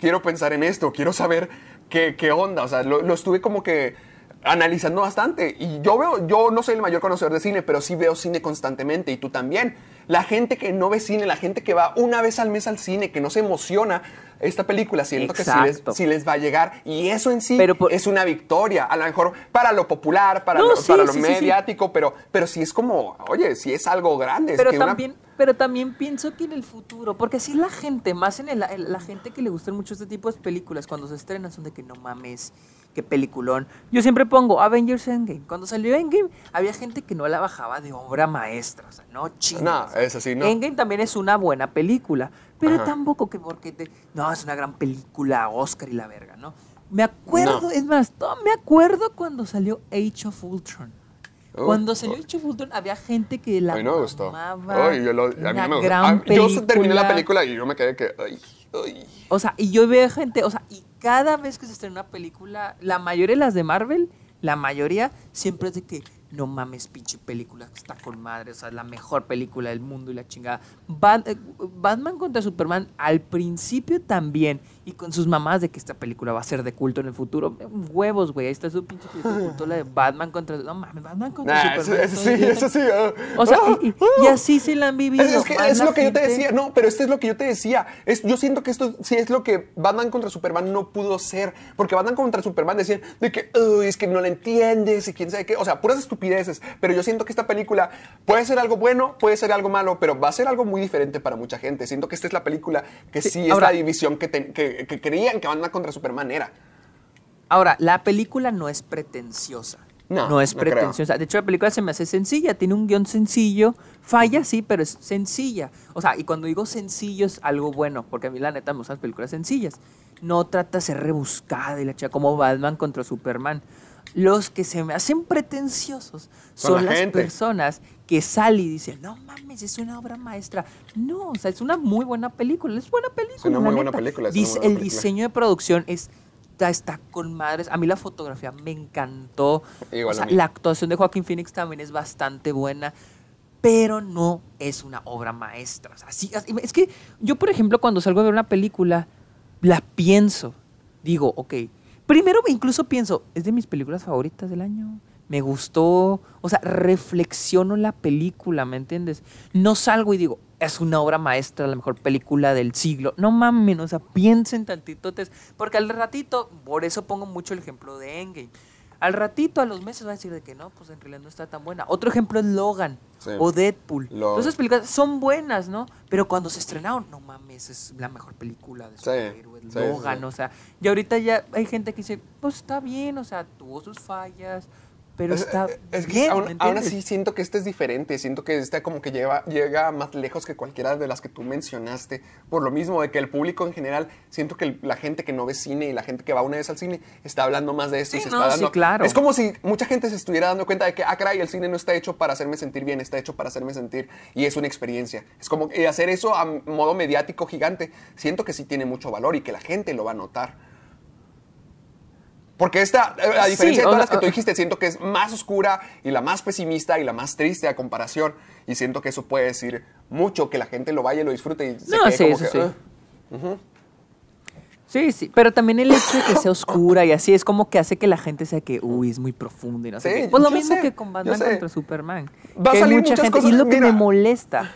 quiero pensar en esto, quiero saber qué, onda, o sea, lo estuve como que analizando bastante. Y yo veo, yo no soy el mayor conocedor de cine, pero sí veo cine constantemente y tú también. La gente que no ve cine, la gente que va una vez al mes al cine, que no se emociona, esta película siento que sí les, va a llegar. Y eso en sí es una victoria. A lo mejor para lo popular, para lo, mediático, Pero, pero sí es como, oye, si es algo grande. Pero, también, pero también pienso que en el futuro, porque si la gente, más en la gente que le gustan mucho este tipo de películas, cuando se estrenan, son de que no mames qué peliculón. Yo siempre pongo Avengers Endgame. Cuando salió Endgame, había gente que no la bajaba de obra maestra. O sea, no chingas. es así, Endgame también es una buena película, pero tampoco que porque te, no, es una gran película, Oscar y la verga, ¿no? Me acuerdo, es más, me acuerdo cuando salió Age of Ultron. Oh, Cuando salió oh. el Fulton había gente que la. gustó. a mí me ah, yo terminé la película y yo me quedé que. Ay, O sea, y yo veo gente, o sea, y cada vez que se estrena una película, la mayoría de las de Marvel, la mayoría siempre es de que no mames, pinche película, que está con madre, o sea, la mejor película del mundo y la chingada. Eh, Batman contra Superman al principio también y con sus mamás de que esta película va a ser de culto en el futuro. Huevos, güey. Ahí está su pinche culto, la de Batman contra. No mames, Batman contra ah, Superman. Eso, sí, eso sí. Ah, o sea, ah, y, así se la han vivido. Es, lo que yo te decía. No, pero esto es lo que yo te decía. Es, yo siento que esto sí es lo que Batman contra Superman no pudo ser. Porque Batman contra Superman decían de que, es que no la entiendes y quién sabe qué. O sea, puras estupideces. Pero yo siento que esta película puede ser algo bueno, puede ser algo malo, pero va a ser algo muy diferente para mucha gente. Siento que esta es la película que sí, es la división que, que que, creían que Batman contra Superman era. Ahora, la película no es pretenciosa. No, no es pretenciosa. De hecho, la película se me hace sencilla, tiene un guión sencillo, falla, sí, pero es sencilla. O sea, y cuando digo sencillo es algo bueno, porque a mí la neta me gustan películas sencillas. No trata de ser rebuscada y la chica como Batman contra Superman los que se me hacen pretenciosos son, las personas que salen y dicen, no mames, es una obra maestra. No, o sea, es una muy buena película, es buena película. Es una muy buena película. el diseño de producción es está, con madres. A mí la fotografía me encantó. la actuación de Joaquín Phoenix también es bastante buena pero no es una obra maestra. es que yo, por ejemplo, cuando salgo a ver una película, la pienso. Digo, ok, primero incluso pienso, es de mis películas favoritas del año. Me gustó, o sea, reflexiono la película, ¿me entiendes? No salgo y digo, es una obra maestra, la mejor película del siglo. No mames, o sea, piensen tantito, porque al ratito, por eso pongo mucho el ejemplo de Endgame al ratito, a los meses, va a decir de que no, pues en realidad no está tan buena. Otro ejemplo es Logan o Deadpool. Entonces, Esas películas son buenas, ¿no? Pero cuando se estrenaron, no mames, es la mejor película de superhéroes. Logan, o sea. Y ahorita ya hay gente que dice, pues está bien, o sea, tuvo sus fallas pero está así siento que este es diferente, siento que este como que lleva, llega más lejos que cualquiera de las que tú mencionaste, por lo mismo de que el público en general, siento que la gente que no ve cine y la gente que va una vez al cine está hablando más de esto y se está dando... claro. Es como si mucha gente se estuviera dando cuenta de que, ah, caray, el cine no está hecho para hacerme sentir bien, está hecho para hacerme sentir y es una experiencia. Es como hacer eso a modo mediático gigante, siento que sí tiene mucho valor y que la gente lo va a notar. Porque esta, eh, a diferencia de todas las que tú dijiste, siento que es más oscura y la más pesimista y la más triste a comparación. Y siento que eso puede decir mucho, que la gente lo vaya y lo disfrute. Y no, sí, sí. Sí, sí, pero también el hecho de que sea oscura y así es como que hace que la gente sea que, uy, es muy profunda y no Pues lo mismo que con Batman contra Superman. Va a salir mucha gente, Y es lo que me molesta.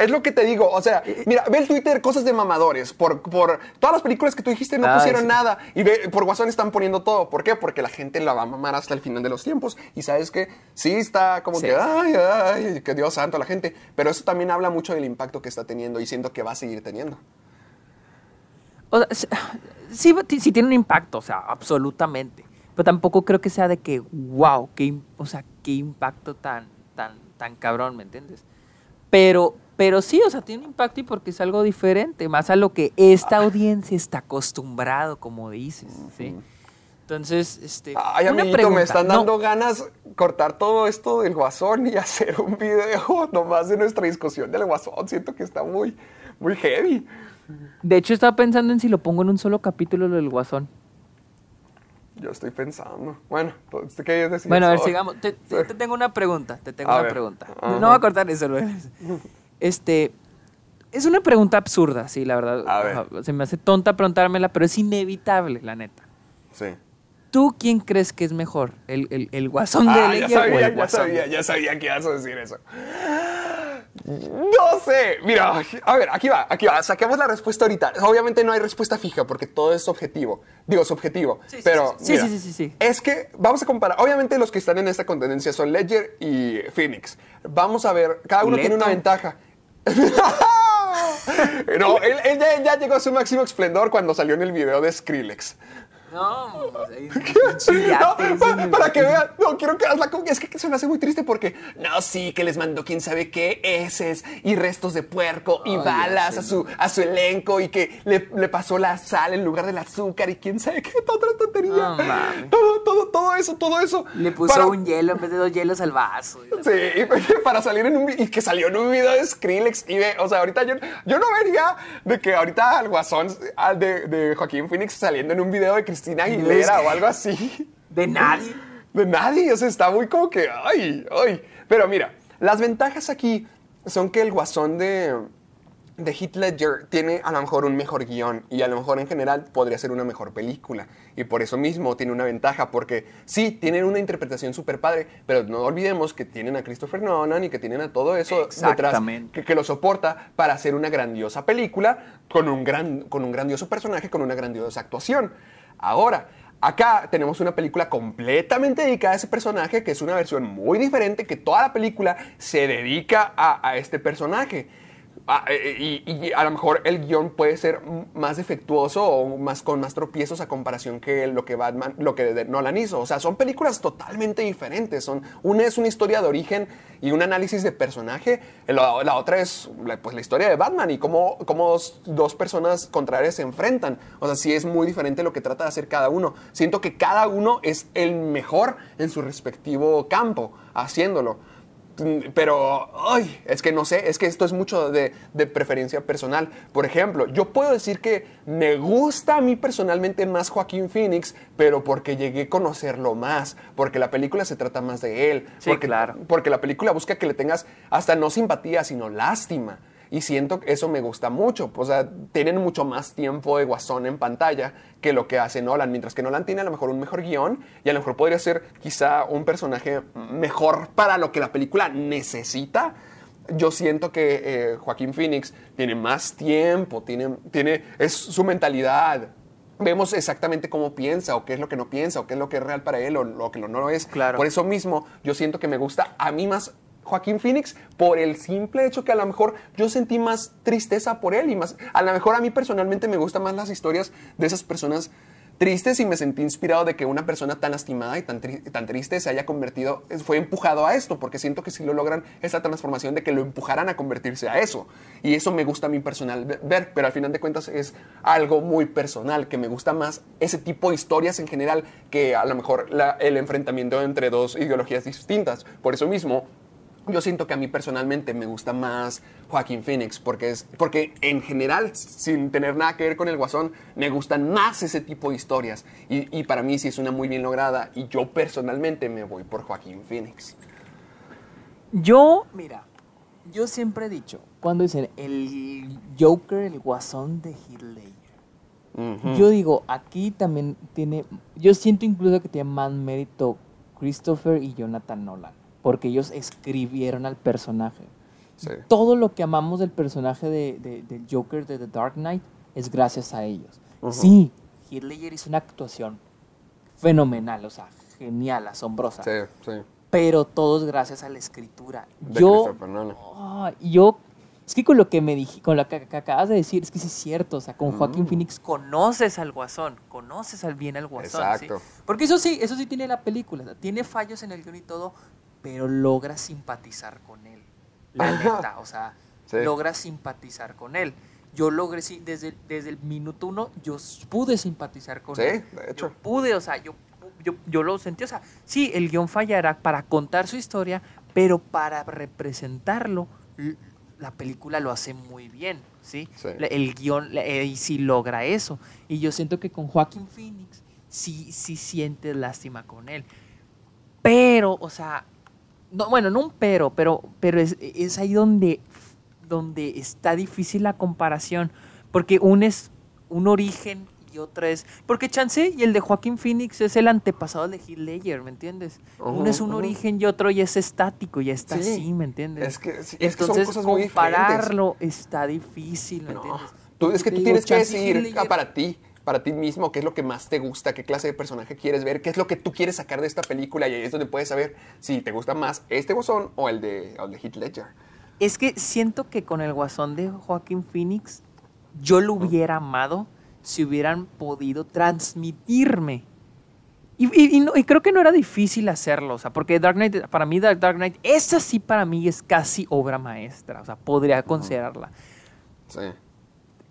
Es lo que te digo. O sea, mira, ve el Twitter cosas de mamadores. Por, por todas las películas que tú dijiste no pusieron nada. Y por Guasón están poniendo todo. ¿Por qué? Porque la gente la va a mamar hasta el final de los tiempos. Y sabes que sí está como que, ay, ay, que Dios santo la gente. Pero eso también habla mucho del impacto que está teniendo y siento que va a seguir teniendo. O sea, sí, sí tiene un impacto, o sea, absolutamente. Pero tampoco creo que sea de que, wow, qué, o sea, qué impacto tan, tan, tan cabrón, ¿me entiendes? Pero pero sí, o sea, tiene un impacto y porque es algo diferente, más a lo que esta audiencia está acostumbrado, como dices, ¿sí? Entonces, este. Ay, me están dando ganas cortar todo esto del guasón y hacer un video nomás de nuestra discusión del guasón. Siento que está muy, muy heavy. De hecho, estaba pensando en si lo pongo en un solo capítulo lo del guasón. Yo estoy pensando. Bueno, ¿qué decir? Bueno, a ver, sigamos. Te, te, tengo una pregunta. Te tengo una pregunta. Ah, no va a cortar eso, Luis. Este, es una pregunta absurda, sí, la verdad. se me hace tonta preguntármela, pero es inevitable, la neta. Sí. ¿Tú quién crees que es mejor? ¿El, el, el guasón de ah, Ledger ya sabía, ya sabía, ya sabía que ibas a decir eso. No sé. Mira, a ver, aquí va, aquí va. Saquemos la respuesta ahorita. Obviamente no hay respuesta fija porque todo es objetivo. Digo, subjetivo. Sí, pero sí sí. sí, sí, Es que vamos a comparar. Obviamente los que están en esta contendencia son Ledger y Phoenix. Vamos a ver, cada uno tiene una ventaja. no, él, ya, llegó a su máximo esplendor cuando salió en el video de Skrillex. No, pues, para, que vean, no quiero que la Es que se me hace muy triste porque no, sí, que les mandó quién sabe qué heces y restos de puerco y balas a su, a su elenco y que le, pasó la sal en lugar del azúcar y quién sabe qué, otra tontería. todo, todo, todo eso, todo eso. Le puso un hielo en vez de dos hielos al vaso. Sí, para salir en un. Y que salió en un video de Skrillex. Y o sea, ahorita yo, no vería de que ahorita el guasón de, de Joaquín Phoenix saliendo en un video de Cristian Cristina Aguilera o algo así. De nadie. De nadie, o está muy como que, ay, ay. Pero mira, las ventajas aquí son que el guasón de, de tiene a lo mejor un mejor guión y a lo mejor en general podría ser una mejor película. Y por eso mismo tiene una ventaja, porque sí, tienen una interpretación súper padre, pero no olvidemos que tienen a Christopher Nolan y que tienen a todo eso detrás que, que, lo soporta para hacer una grandiosa película con un, gran, con un grandioso personaje, con una grandiosa actuación. Ahora, acá tenemos una película completamente dedicada a ese personaje, que es una versión muy diferente, que toda la película se dedica a, este personaje. Ah, eh, eh, y, a lo mejor el guión puede ser más defectuoso o más, con más tropiezos a comparación que lo que Batman, lo que Nolan hizo. O sea, son películas totalmente diferentes. Son, una es una historia de origen y un análisis de personaje. Eh, la, otra es pues, la historia de Batman y cómo, dos, dos, personas contrarias se enfrentan. O sea, sí es muy diferente lo que trata de hacer cada uno. Siento que cada uno es el mejor en su respectivo campo haciéndolo. Mm, pero, ay, es que no sé, es que esto es mucho de, preferencia personal. Por ejemplo, yo puedo decir que me gusta a mí personalmente más Joaquín Phoenix, pero porque llegué a conocerlo más, porque la película se trata más de él. Sí, claro. Porque la película busca que le tengas hasta no simpatía, sino lástima y siento que eso me gusta mucho. O sea, tienen mucho más tiempo de guasón en pantalla que lo que hace Nolan. Mientras que Nolan tiene a lo mejor un mejor guión y a lo mejor podría ser quizá un personaje mejor para lo que la película necesita yo siento que eh, Joaquín Phoenix tiene más tiempo, tiene, tiene, es su mentalidad. Vemos exactamente cómo piensa o qué es lo que no piensa o qué es lo que es real para él o lo que no lo es. Claro. Por eso mismo yo siento que me gusta a mí más Joaquín Phoenix por el simple hecho que a lo mejor yo sentí más tristeza por él y más, a lo mejor a mí personalmente me gustan más las historias de esas personas tristes y me sentí inspirado de que una persona tan lastimada y tan, tan triste se haya convertido, fue empujado a esto, porque siento que si lo logran esa transformación de que lo empujaran a convertirse a eso. Y eso me gusta a mí personal ver, pero al final de cuentas es algo muy personal, que me gusta más ese tipo de historias en general que a lo mejor el enfrentamiento entre dos ideologías distintas. Por eso mismo, yo siento que a mí personalmente me gusta más Joaquín Phoenix, porque, es, porque en general, sin tener nada que ver con el guasón, me gustan más ese tipo de historias. Y, para mí sí es una muy bien lograda, y yo personalmente me voy por Joaquín Phoenix. Yo, mira, yo siempre he dicho, cuando dicen el Joker, el guasón de Heath yo digo, aquí también tiene, yo siento incluso que tiene más mérito Christopher y Jonathan Nolan porque ellos escribieron al personaje. Todo lo que amamos del personaje de, del Joker de The Dark Knight es gracias a ellos. Sí, Heath Ledger hizo una actuación fenomenal, o sea, genial, asombrosa. Sí, sí. Pero todo es gracias a la escritura. yo, yo, es que con lo que me con lo que, acabas de decir, es que sí es cierto, o sea, con Joaquín mm. Phoenix conoces al guasón, conoces al bien al guasón. Exacto. Porque eso sí, eso sí tiene la película, tiene fallos en el guión y todo, pero logra simpatizar con él. La neta, o sea, logra simpatizar con él. Yo logré, sí, desde, desde el minuto uno, yo pude simpatizar con él. Sí, de hecho. Yo pude, o sea, yo, yo, lo sentí. O sea, sí, el guión fallará para contar su historia, pero para representarlo, la película lo hace muy bien, ¿sí? El guión, eh, y sí logra eso. Y yo siento que con Joaquín Phoenix sí, sí sientes lástima con él. Pero, o sea, no, bueno, no un pero, pero, pero es, es ahí donde, donde está difícil la comparación, porque un es un origen y otro es. Porque Chance y el de Joaquín Phoenix es el antepasado de Heath Ledger, ¿me entiendes? Uno es un origen y otro y es estático, y está así, ¿me entiendes? Es que, Entonces, muy compararlo está difícil, ¿me entiendes? es que tú tienes que decir ah, para ti para ti mismo, qué es lo que más te gusta, qué clase de personaje quieres ver, qué es lo que tú quieres sacar de esta película y ahí es donde puedes saber si te gusta más este guasón o el de, Hit Ledger. Es que siento que con el guasón de Joaquín Phoenix yo lo hubiera amado si hubieran podido transmitirme. Y, creo que no era difícil hacerlo, o sea, porque Dark Knight, para mí Dark, Dark Knight, esa sí para mí es casi obra maestra, o sea, podría considerarla. Sí.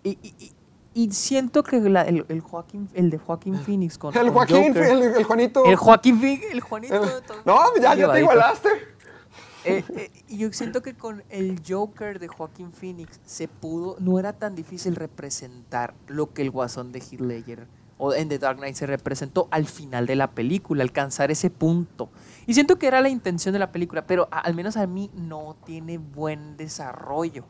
Y, y siento que el, Joaquín, el de Joaquín Phoenix con el Joaquín, el, Juanito, el Joaquín, el Juanito, no, ya, te igualaste. Eh, eh, yo siento que con el Joker de Joaquín Phoenix se pudo, no era tan difícil representar lo que el guasón de Heath o en The Dark Knight se representó al final de la película, alcanzar ese punto. Y siento que era la intención de la película, pero al menos a mí no tiene buen desarrollo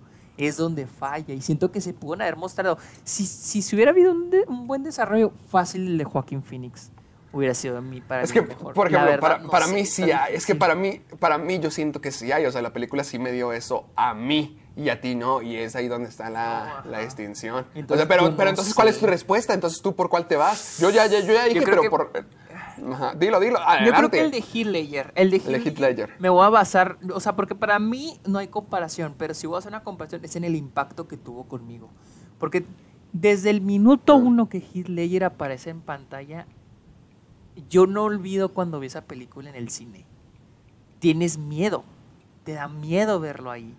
es donde falla y siento que se pudieron haber mostrado. Si, si se hubiera habido un, buen desarrollo fácil de Joaquín Phoenix, hubiera sido a mí para es que, Por ejemplo, para, mí sí hay. Es que para mí, para mí yo siento que sí hay. O sea, la película sí me dio eso a mí y a ti no. Y es ahí donde está la, la distinción. pero, entonces, ¿cuál es tu respuesta? Entonces, ¿tú por cuál te vas? Yo ya, ya yo ya dije, pero por... Dilo, dilo. Yo creo que el de Hitler. El de Me voy a basar, o sea, porque para mí no hay comparación, pero si voy a hacer una comparación es en el impacto que tuvo conmigo. Porque desde el minuto mm. uno que Hitler aparece en pantalla, yo no olvido cuando vi esa película en el cine. Tienes miedo. Te da miedo verlo ahí.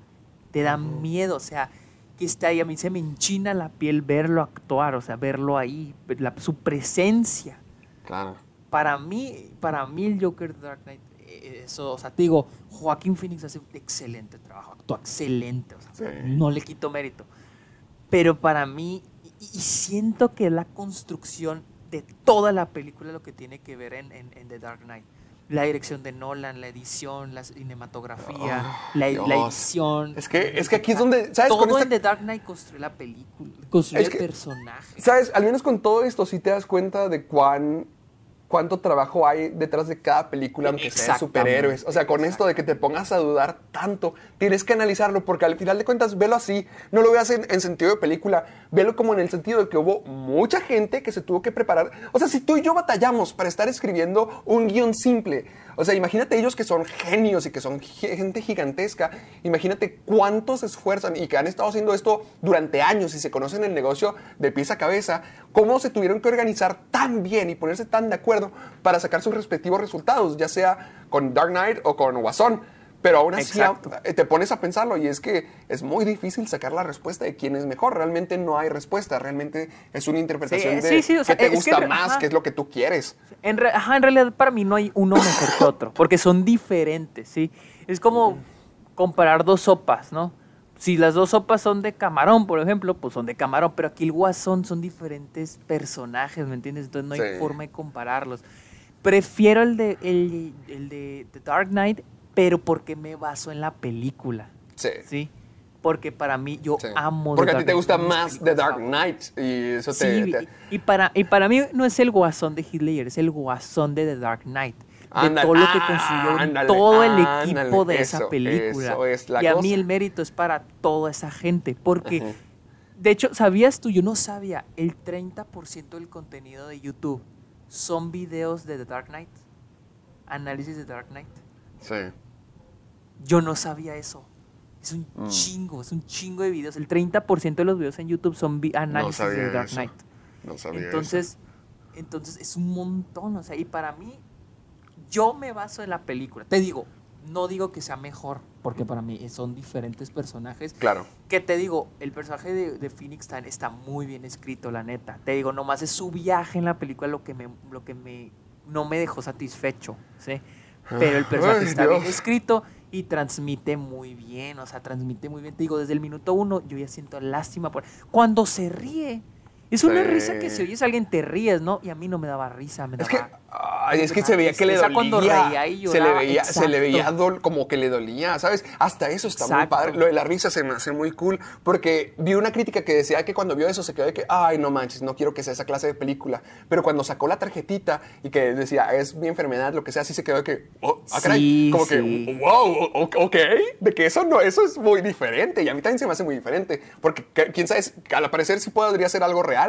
Te da miedo, o sea, que está ahí. A mí se me enchina la piel verlo actuar, o sea, verlo ahí, su presencia. Claro para mí, para mí el Joker de Dark Knight, eh, eso, o sea, te digo, Joaquín Phoenix hace un excelente trabajo, actúa excelente, o sea, no le quito mérito. Pero para mí, y, siento que la construcción de toda la película lo que tiene que ver en, The Dark Knight. La dirección de Nolan, la edición, la cinematografía, la, edición. Es que, es que aquí es donde. Todo en The Dark Knight construye la película, construye el personaje. ¿Sabes? Al menos con todo esto sí te das cuenta de cuán cuánto trabajo hay detrás de cada película, aunque sean superhéroes. O sea, con esto de que te pongas a dudar tanto, tienes que analizarlo, porque al final de cuentas, velo así. No lo veas en, en, sentido de película, velo como en el sentido de que hubo mucha gente que se tuvo que preparar. O sea, si tú y yo batallamos para estar escribiendo un guión simple, o sea, imagínate ellos que son genios y que son gente gigantesca. Imagínate cuántos se esfuerzan y que han estado haciendo esto durante años y se conocen el negocio de pieza a cabeza. Cómo se tuvieron que organizar tan bien y ponerse tan de acuerdo para sacar sus respectivos resultados, ya sea con Dark Knight o con Guasón. Pero aún así eh, te pones a pensarlo y es que es muy difícil sacar la respuesta de quién es mejor. Realmente no hay respuesta, realmente es una interpretación de qué te gusta más, qué es lo que tú quieres. En, en realidad para mí no hay uno mejor que otro, porque son diferentes, ¿sí? Es como comparar dos sopas, ¿no? Si las dos sopas son de camarón, por ejemplo, pues son de camarón, pero aquí el guasón son diferentes personajes, ¿me entiendes? Entonces no hay forma de compararlos. Prefiero el de, el de The Dark Knight pero porque me baso en la película. Sí. ¿sí? Porque para mí yo amo Porque a ti te gusta más The Dark Knight y eso te, sí, Y, para, y para mí no es el guasón de Hitler, es el guasón de The Dark Knight. De todo lo que ah, construyó todo el equipo de esa película. y a mí el mérito es para toda esa gente. Porque, de hecho, ¿sabías tú? Yo no sabía, el 30% del contenido de YouTube son videos de The Dark Knight. Análisis de The Dark Knight. Sí. Yo no sabía eso. Es un mm. chingo, es un chingo de videos. El 30% de los videos en YouTube son análisis de Dark Knight. No sabía entonces, eso. entonces es un montón, o sea, y para mí yo me baso en la película. Te digo, no digo que sea mejor, porque para mí son diferentes personajes. Claro. Que te digo, el personaje de, Phoenix Tan está muy bien escrito, la neta. Te digo, nomás es su viaje en la película lo que me, lo que me no me dejó satisfecho, ¿sí? Pero el personaje está bien escrito y transmite muy bien, o sea, transmite muy bien. Te digo, desde el minuto uno yo ya siento lástima por... Cuando se ríe, es una risa que si oyes a alguien te ríes, ¿no? Y a mí no me daba risa, me daba... Es que, se veía que le dolía. Se le veía, se le veía como que le dolía, ¿sabes? Hasta eso está muy padre. Lo de la risa se me hace muy cool porque vi una crítica que decía que cuando vio eso se quedó de que, ay, no manches, no quiero que sea esa clase de película. Pero cuando sacó la tarjetita y que decía, es mi enfermedad, lo que sea, sí se quedó de que, oh, ah, caray, como que, wow, ok, de que eso no, eso es muy diferente. Y a mí también se me hace muy diferente porque quién sabe, al parecer sí podría ser algo real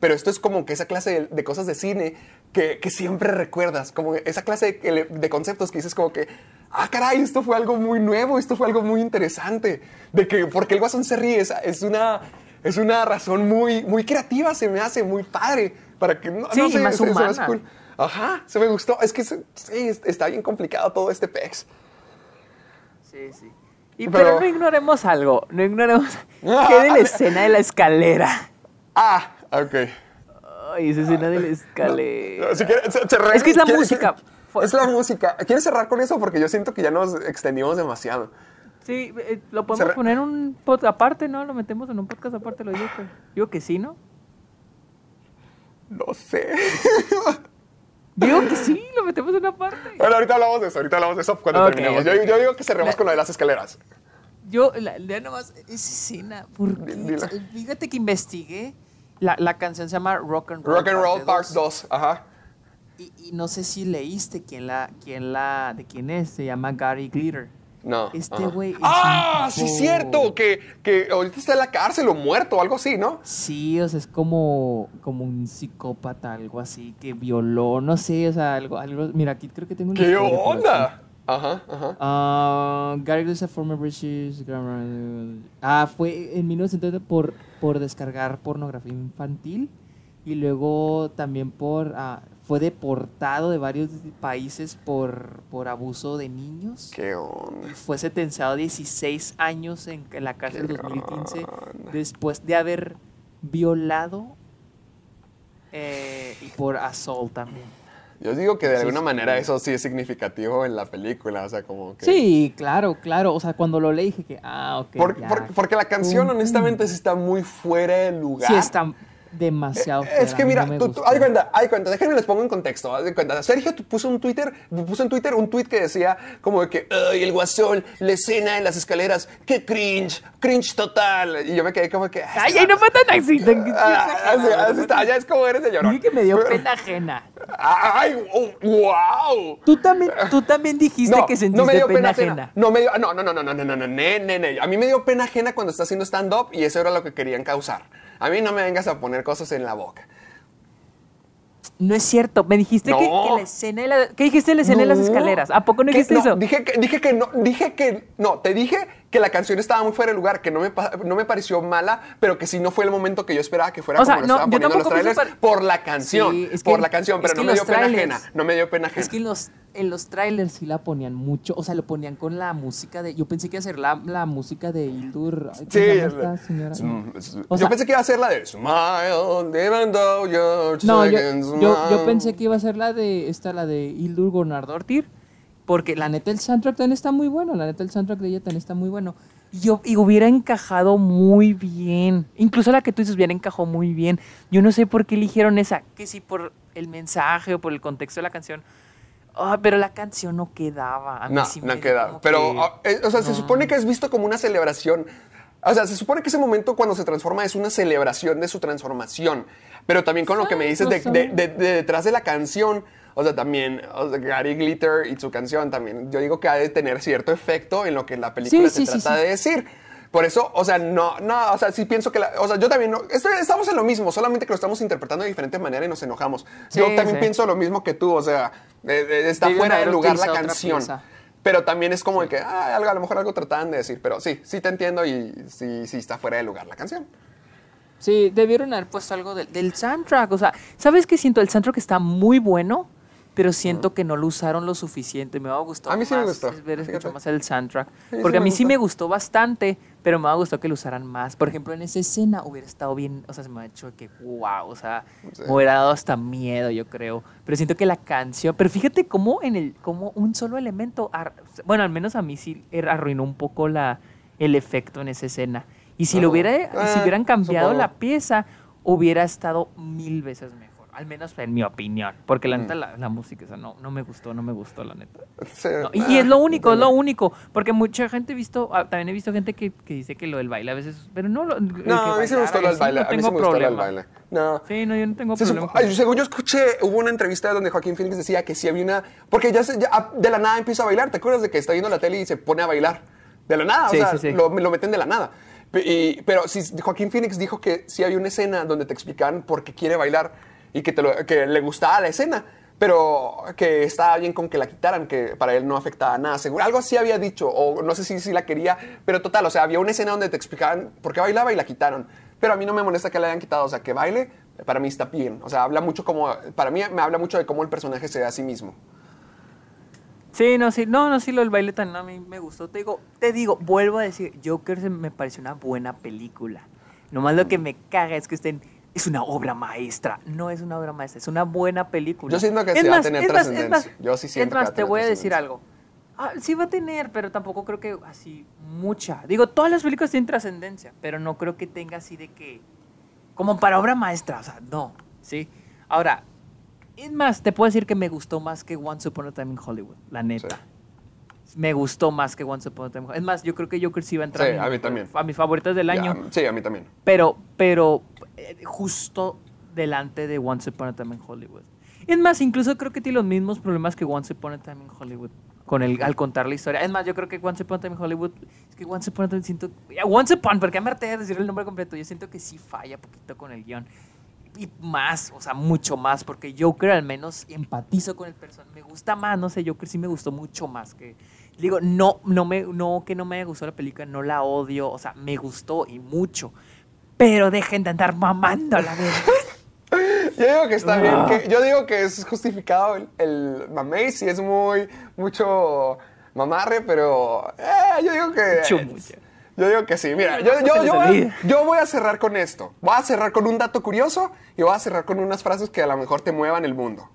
pero esto es como que esa clase de, cosas de cine que, que, siempre recuerdas, como esa clase de, conceptos que dices como que, ah, caray, esto fue algo muy nuevo, esto fue algo muy interesante, de que porque el guasón se ríe, es, una... Es una razón muy, muy creativa, se me hace muy padre para que no, sí, más humana. Ajá, se me gustó. Es que sí, está bien complicado todo este pex. Sí, sí. Y, pero, no ignoremos algo, no ignoremos. que de la escena de la escalera. Ah, Ah, ok. Ay, esa escena de la es que es la música. es la música. ¿Quieres cerrar con eso? Porque yo siento que ya nos extendimos demasiado. Sí, eh, lo podemos poner en un podcast aparte, ¿no? Lo metemos en un podcast aparte, lo digo. Que, digo que sí, ¿no? No sé. digo que sí, lo metemos en una parte. Bueno, ahorita hablamos de eso, ahorita hablamos de eso cuando terminemos. Yo, digo que cerremos con lo de las escaleras. Yo, la, ya nomás, esa escena, fíjate que investigué la, la canción se llama Rock and Roll, Rock Part 2. Ajá. Y, y, no sé si leíste quién la, quién la, de quién es, se llama Gary Glitter. No. Este güey. ¡Ah! Sí, es cierto. Que, que, ahorita está en la cárcel o muerto algo así, ¿no? Sí, o sea, es como, como un psicópata, algo así, que violó, no sé, o sea, algo. algo mira, aquí creo que tengo un. ¡Qué onda! Ajá, ajá. Ah, Gary former British grammar. Ah, fue en 1930 por, por descargar pornografía infantil y luego también por ah, fue deportado de varios países por, por abuso de niños. Qué onda. Fue sentenciado a 16 años en, la cárcel en 2015 después de haber violado eh, y por assault también. Yo digo que de alguna manera eso sí es significativo en la película, o sea, como que... Sí, claro, claro, o sea, cuando lo leí dije que, ah, ok. porque la canción mm. honestamente sí está muy fuera de lugar. Sí, está demasiado. Eh, es que mira, hay cuenta, cuenta, déjenme les pongo en contexto. cuenta. Sergio puso un Twitter, puso en Twitter un tweet que decía como que, el guasón, la escena en las escaleras, qué cringe, cringe total. Y yo me quedé como que, ay, ay no así. Ah, así está, ya es como eres de llorar. que me dio pena ajena. Ay, wow. Oh, tú también, tú también dijiste que sentiste me dio pena, ajena. No, me dio, ah, no, no, no, no, no, no, no, no, no, no, a mí no me vengas a poner cosas en la boca. No es cierto. Me dijiste que, la escena de dijiste la escena las escaleras. ¿A poco no dijiste eso? Dije dije que no, dije que no, te dije que la canción estaba muy fuera de lugar, que no me, pareció mala, pero que si no fue el momento que yo esperaba que fuera como lo estaban poniendo los trailers por la canción, por la canción, pero no me dio pena ajena, no me dio pena Es que en los, en los trailers sí la ponían mucho, o sea, lo ponían con la música de, yo pensé que iba a ser la, música de señora? yo pensé que iba a ser la de no, yo, pensé que iba a ser la de, esta, la de Ildur Gonardortir porque la neta, el soundtrack también está muy bueno. La neta, el soundtrack de ella también está muy bueno. Yo, y hubiera encajado muy bien. Incluso la que tú dices bien, encajó muy bien. Yo no sé por qué eligieron esa. Que si por el mensaje o por el contexto de la canción. Ah, pero la canción no quedaba. A no, sí no Pero, ah, eh, o sea, se supone que es visto como una celebración. O sea, se supone que ese momento cuando se transforma es una celebración de su transformación. Pero también con lo que me dices de detrás de la canción o sea, también o Gary Glitter y su canción también. Yo digo que ha de tener cierto efecto en lo que la película se trata de decir. Por eso, o sea, no, no, o sea, sí pienso que la, o sea, yo también, no, estamos en lo mismo, solamente que lo estamos interpretando de diferentes maneras y nos enojamos. yo también pienso lo mismo que tú, o sea, está fuera de lugar la canción pero también es como de que ah, a lo mejor algo trataban de decir, pero sí, sí te entiendo y sí, sí está fuera de lugar la canción. Sí, debieron haber puesto algo del, del soundtrack, o sea, ¿sabes qué siento? El soundtrack está muy bueno, pero siento que no lo usaron lo suficiente. Me ha gustado a mí sí me gustó. más el soundtrack. porque a mí sí me gustó bastante, pero me ha gustado que lo usaran más. Por ejemplo, en esa escena hubiera estado bien, o sea, se me ha hecho que, wow, o sea, me hubiera dado hasta miedo, yo creo. Pero siento que la canción, pero fíjate cómo en el, cómo un solo elemento, bueno, al menos a mí sí er, arruinó un poco la, el efecto en esa escena. Y si lo hubiera, si ah, hubieran cambiado la pieza, hubiera estado mil veces mejor. Al menos en mi opinión. Porque la mm. neta, la, música, esa no, no me gustó, no me gustó, la neta. y ah, es lo único, es lo único. Porque mucha gente ha visto, ah, también he visto gente que, que, dice que lo del baile a veces, pero no. Lo, no, a mí me gustó lo baile. a mí me gustó lo baile. No. Sí, no, yo no tengo problema. Según yo escuché, hubo una entrevista donde Joaquín Phoenix decía que si había una. Porque ya, ah, de la nada empieza a bailar. ¿Te acuerdas de que está viendo la tele y se pone a bailar? De la nada, o sea, sí, Lo, meten de la nada. pero si Joaquín Phoenix dijo que si había una escena donde te explican por qué quiere bailar y que, le gustaba la escena, pero que estaba bien con que la quitaran, que para él no afectaba nada. Seguro, algo así había dicho, o no sé si, si la quería, pero total, o sea, había una escena donde te explicaban por qué bailaba y la quitaron. Pero a mí no me molesta que la hayan quitado, o sea, que baile, para mí está bien. O sea, habla mucho como, para mí me habla mucho de cómo el personaje se ve a sí mismo. Sí, no, sí, no, no, sí, lo del baile también a mí me gustó. Te digo, te digo, vuelvo a decir, Joker me pareció una buena película. Nomás lo que me caga es que estén es una obra maestra. No es una obra maestra, es una buena película. Yo siento que sí va a tener trascendencia. Yo sí siento que va a tener te voy a decir algo. Ah, sí va a tener, pero tampoco creo que así mucha. Digo, todas las películas tienen trascendencia, pero no creo que tenga así de que... Como para obra maestra, o sea, no, ¿sí? Ahora, es más, te puedo decir que me gustó más que Once Upon a Time in Hollywood, la neta. me gustó más que Once Upon a Time. Es más, yo creo que Joker sí va a entrar. a mí, también. A mis favoritas del año. sí, a mí también. Pero, pero eh, justo delante de Once Upon a Time in Hollywood. Es más, incluso creo que tiene los mismos problemas que Once Upon a Time in Hollywood con el, al contar la historia. Es más, yo creo que Once Upon a Time in Hollywood, es que Once Upon a Time siento... Once Upon, porque me harté de decir el nombre completo, yo siento que sí falla poquito con el guión. Y más, o sea, mucho más, porque Joker al menos empatizo con el personaje. Me gusta más, no sé, Joker sí me gustó mucho más que... Digo, no, no, me, no que no me gustado la película, no la odio, o sea, me gustó y mucho pero dejen de andar mamando la vez. Yo digo que está bien, ah. yo digo que es justificado el, el y es muy, mucho mamarre, pero eh, yo digo que... Yo digo que sí, mira, yo, voy, yo, voy a cerrar con esto, voy a cerrar con un dato curioso y voy a cerrar con unas frases que a lo mejor te muevan el mundo.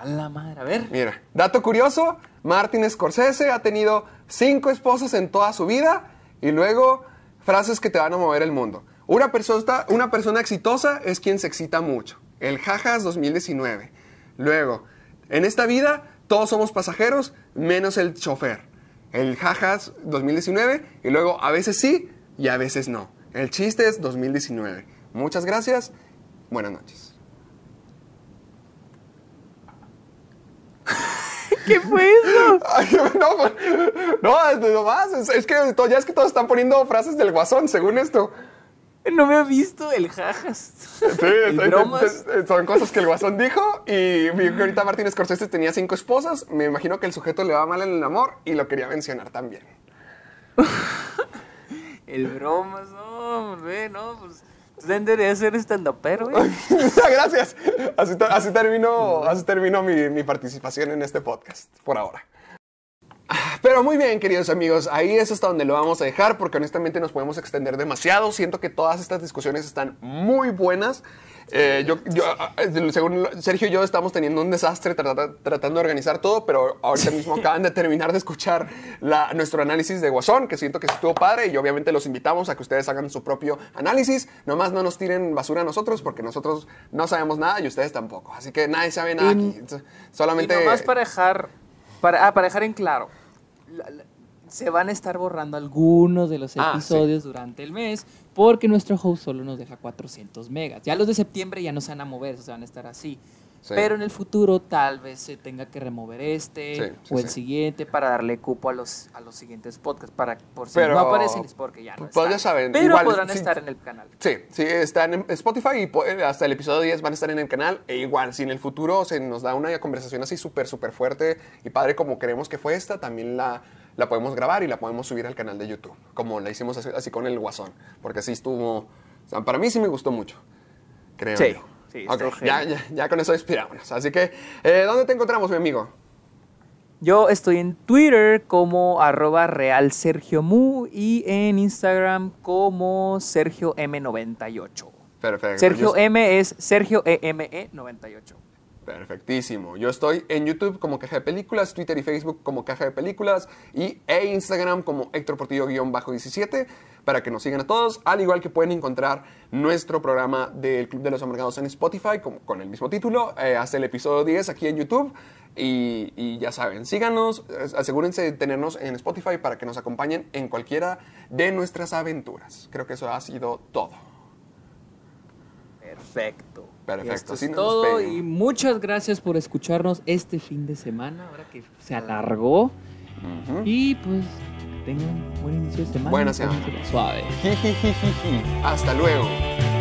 A la madre, a ver. Mira, dato curioso, Martin Scorsese ha tenido cinco esposas en toda su vida y luego frases que te van a mover el mundo. Una persona, una persona exitosa es quien se excita mucho. El Jajas 2019. Luego, en esta vida todos somos pasajeros menos el chofer. El Jajas 2019 y luego a veces sí y a veces no. El chiste es 2019. Muchas gracias. Buenas noches. ¿Qué fue eso? no, no, más. es que ya es que todos están poniendo frases del guasón, según esto. No me ha visto el jajas. Sí, son cosas que el guasón dijo y mi ahorita Martínez Scorsese tenía cinco esposas. Me imagino que el sujeto le va mal en el amor y lo quería mencionar también. el bromas, no, hombre, no, pues. Usted pues, debería ser stand pero Gracias. Así, terminó, así terminó mi participación en este podcast, por ahora. Pero muy bien, queridos amigos, ahí es hasta donde lo vamos a dejar porque honestamente nos podemos extender demasiado. Siento que todas estas discusiones están muy buenas. Eh, eh, según Sergio y yo estamos teniendo un desastre tratando de organizar todo, pero ahorita mismo acaban de terminar de escuchar nuestro análisis de Guasón, que siento que estuvo padre y obviamente los invitamos a que ustedes hagan su propio análisis. Nomás no nos tiren basura a nosotros porque nosotros no sabemos nada y ustedes tampoco. Así que nadie sabe nada aquí. Solamente... nomás para dejar, para, ah, para dejar en claro se van a estar borrando algunos de los ah, episodios durante el mes porque nuestro host solo nos deja 400 megas. Ya los de septiembre ya no se van a mover, se van a estar así. Pero en el futuro tal vez se tenga que remover este o el siguiente para darle cupo a los, a los siguientes podcasts. Para, por si no aparecen porque ya no pues, están. pero podrán estar en el canal. Sí, sí, están en Spotify y eh, hasta el episodio 10 van a estar en el canal. E igual, si en el futuro se nos da una conversación así súper, súper fuerte y padre como creemos que fue esta, también la, la podemos grabar y la podemos subir al canal de YouTube. Como la hicimos así, con el Guasón. Porque así estuvo... para mí sí me gustó mucho, creo. Sí ya, con eso inspiramos. Así que, eh, ¿dónde te encontramos, mi amigo? Yo estoy en Twitter como arroba realsergiomu y en Instagram como sergiom98. Perfecto. Sergio M es Sergio EME 98. Perfectísimo. Yo estoy en YouTube como Caja de Películas, Twitter y Facebook como Caja de Películas y e Instagram como Héctor Portillo-17 para que nos sigan a todos, al igual que pueden encontrar nuestro programa del Club de los Amargados en Spotify con, el mismo título, eh, hasta el episodio 10 aquí en YouTube. Y, ya saben, síganos, asegúrense de tenernos en Spotify para que nos acompañen en cualquiera de nuestras aventuras. Creo que eso ha sido todo. Perfecto. Perfecto. es todo y muchas gracias por escucharnos este fin de semana, ahora que se alargó. Y pues tengan buen inicio de semana. Buena semana. Suave. Hasta luego.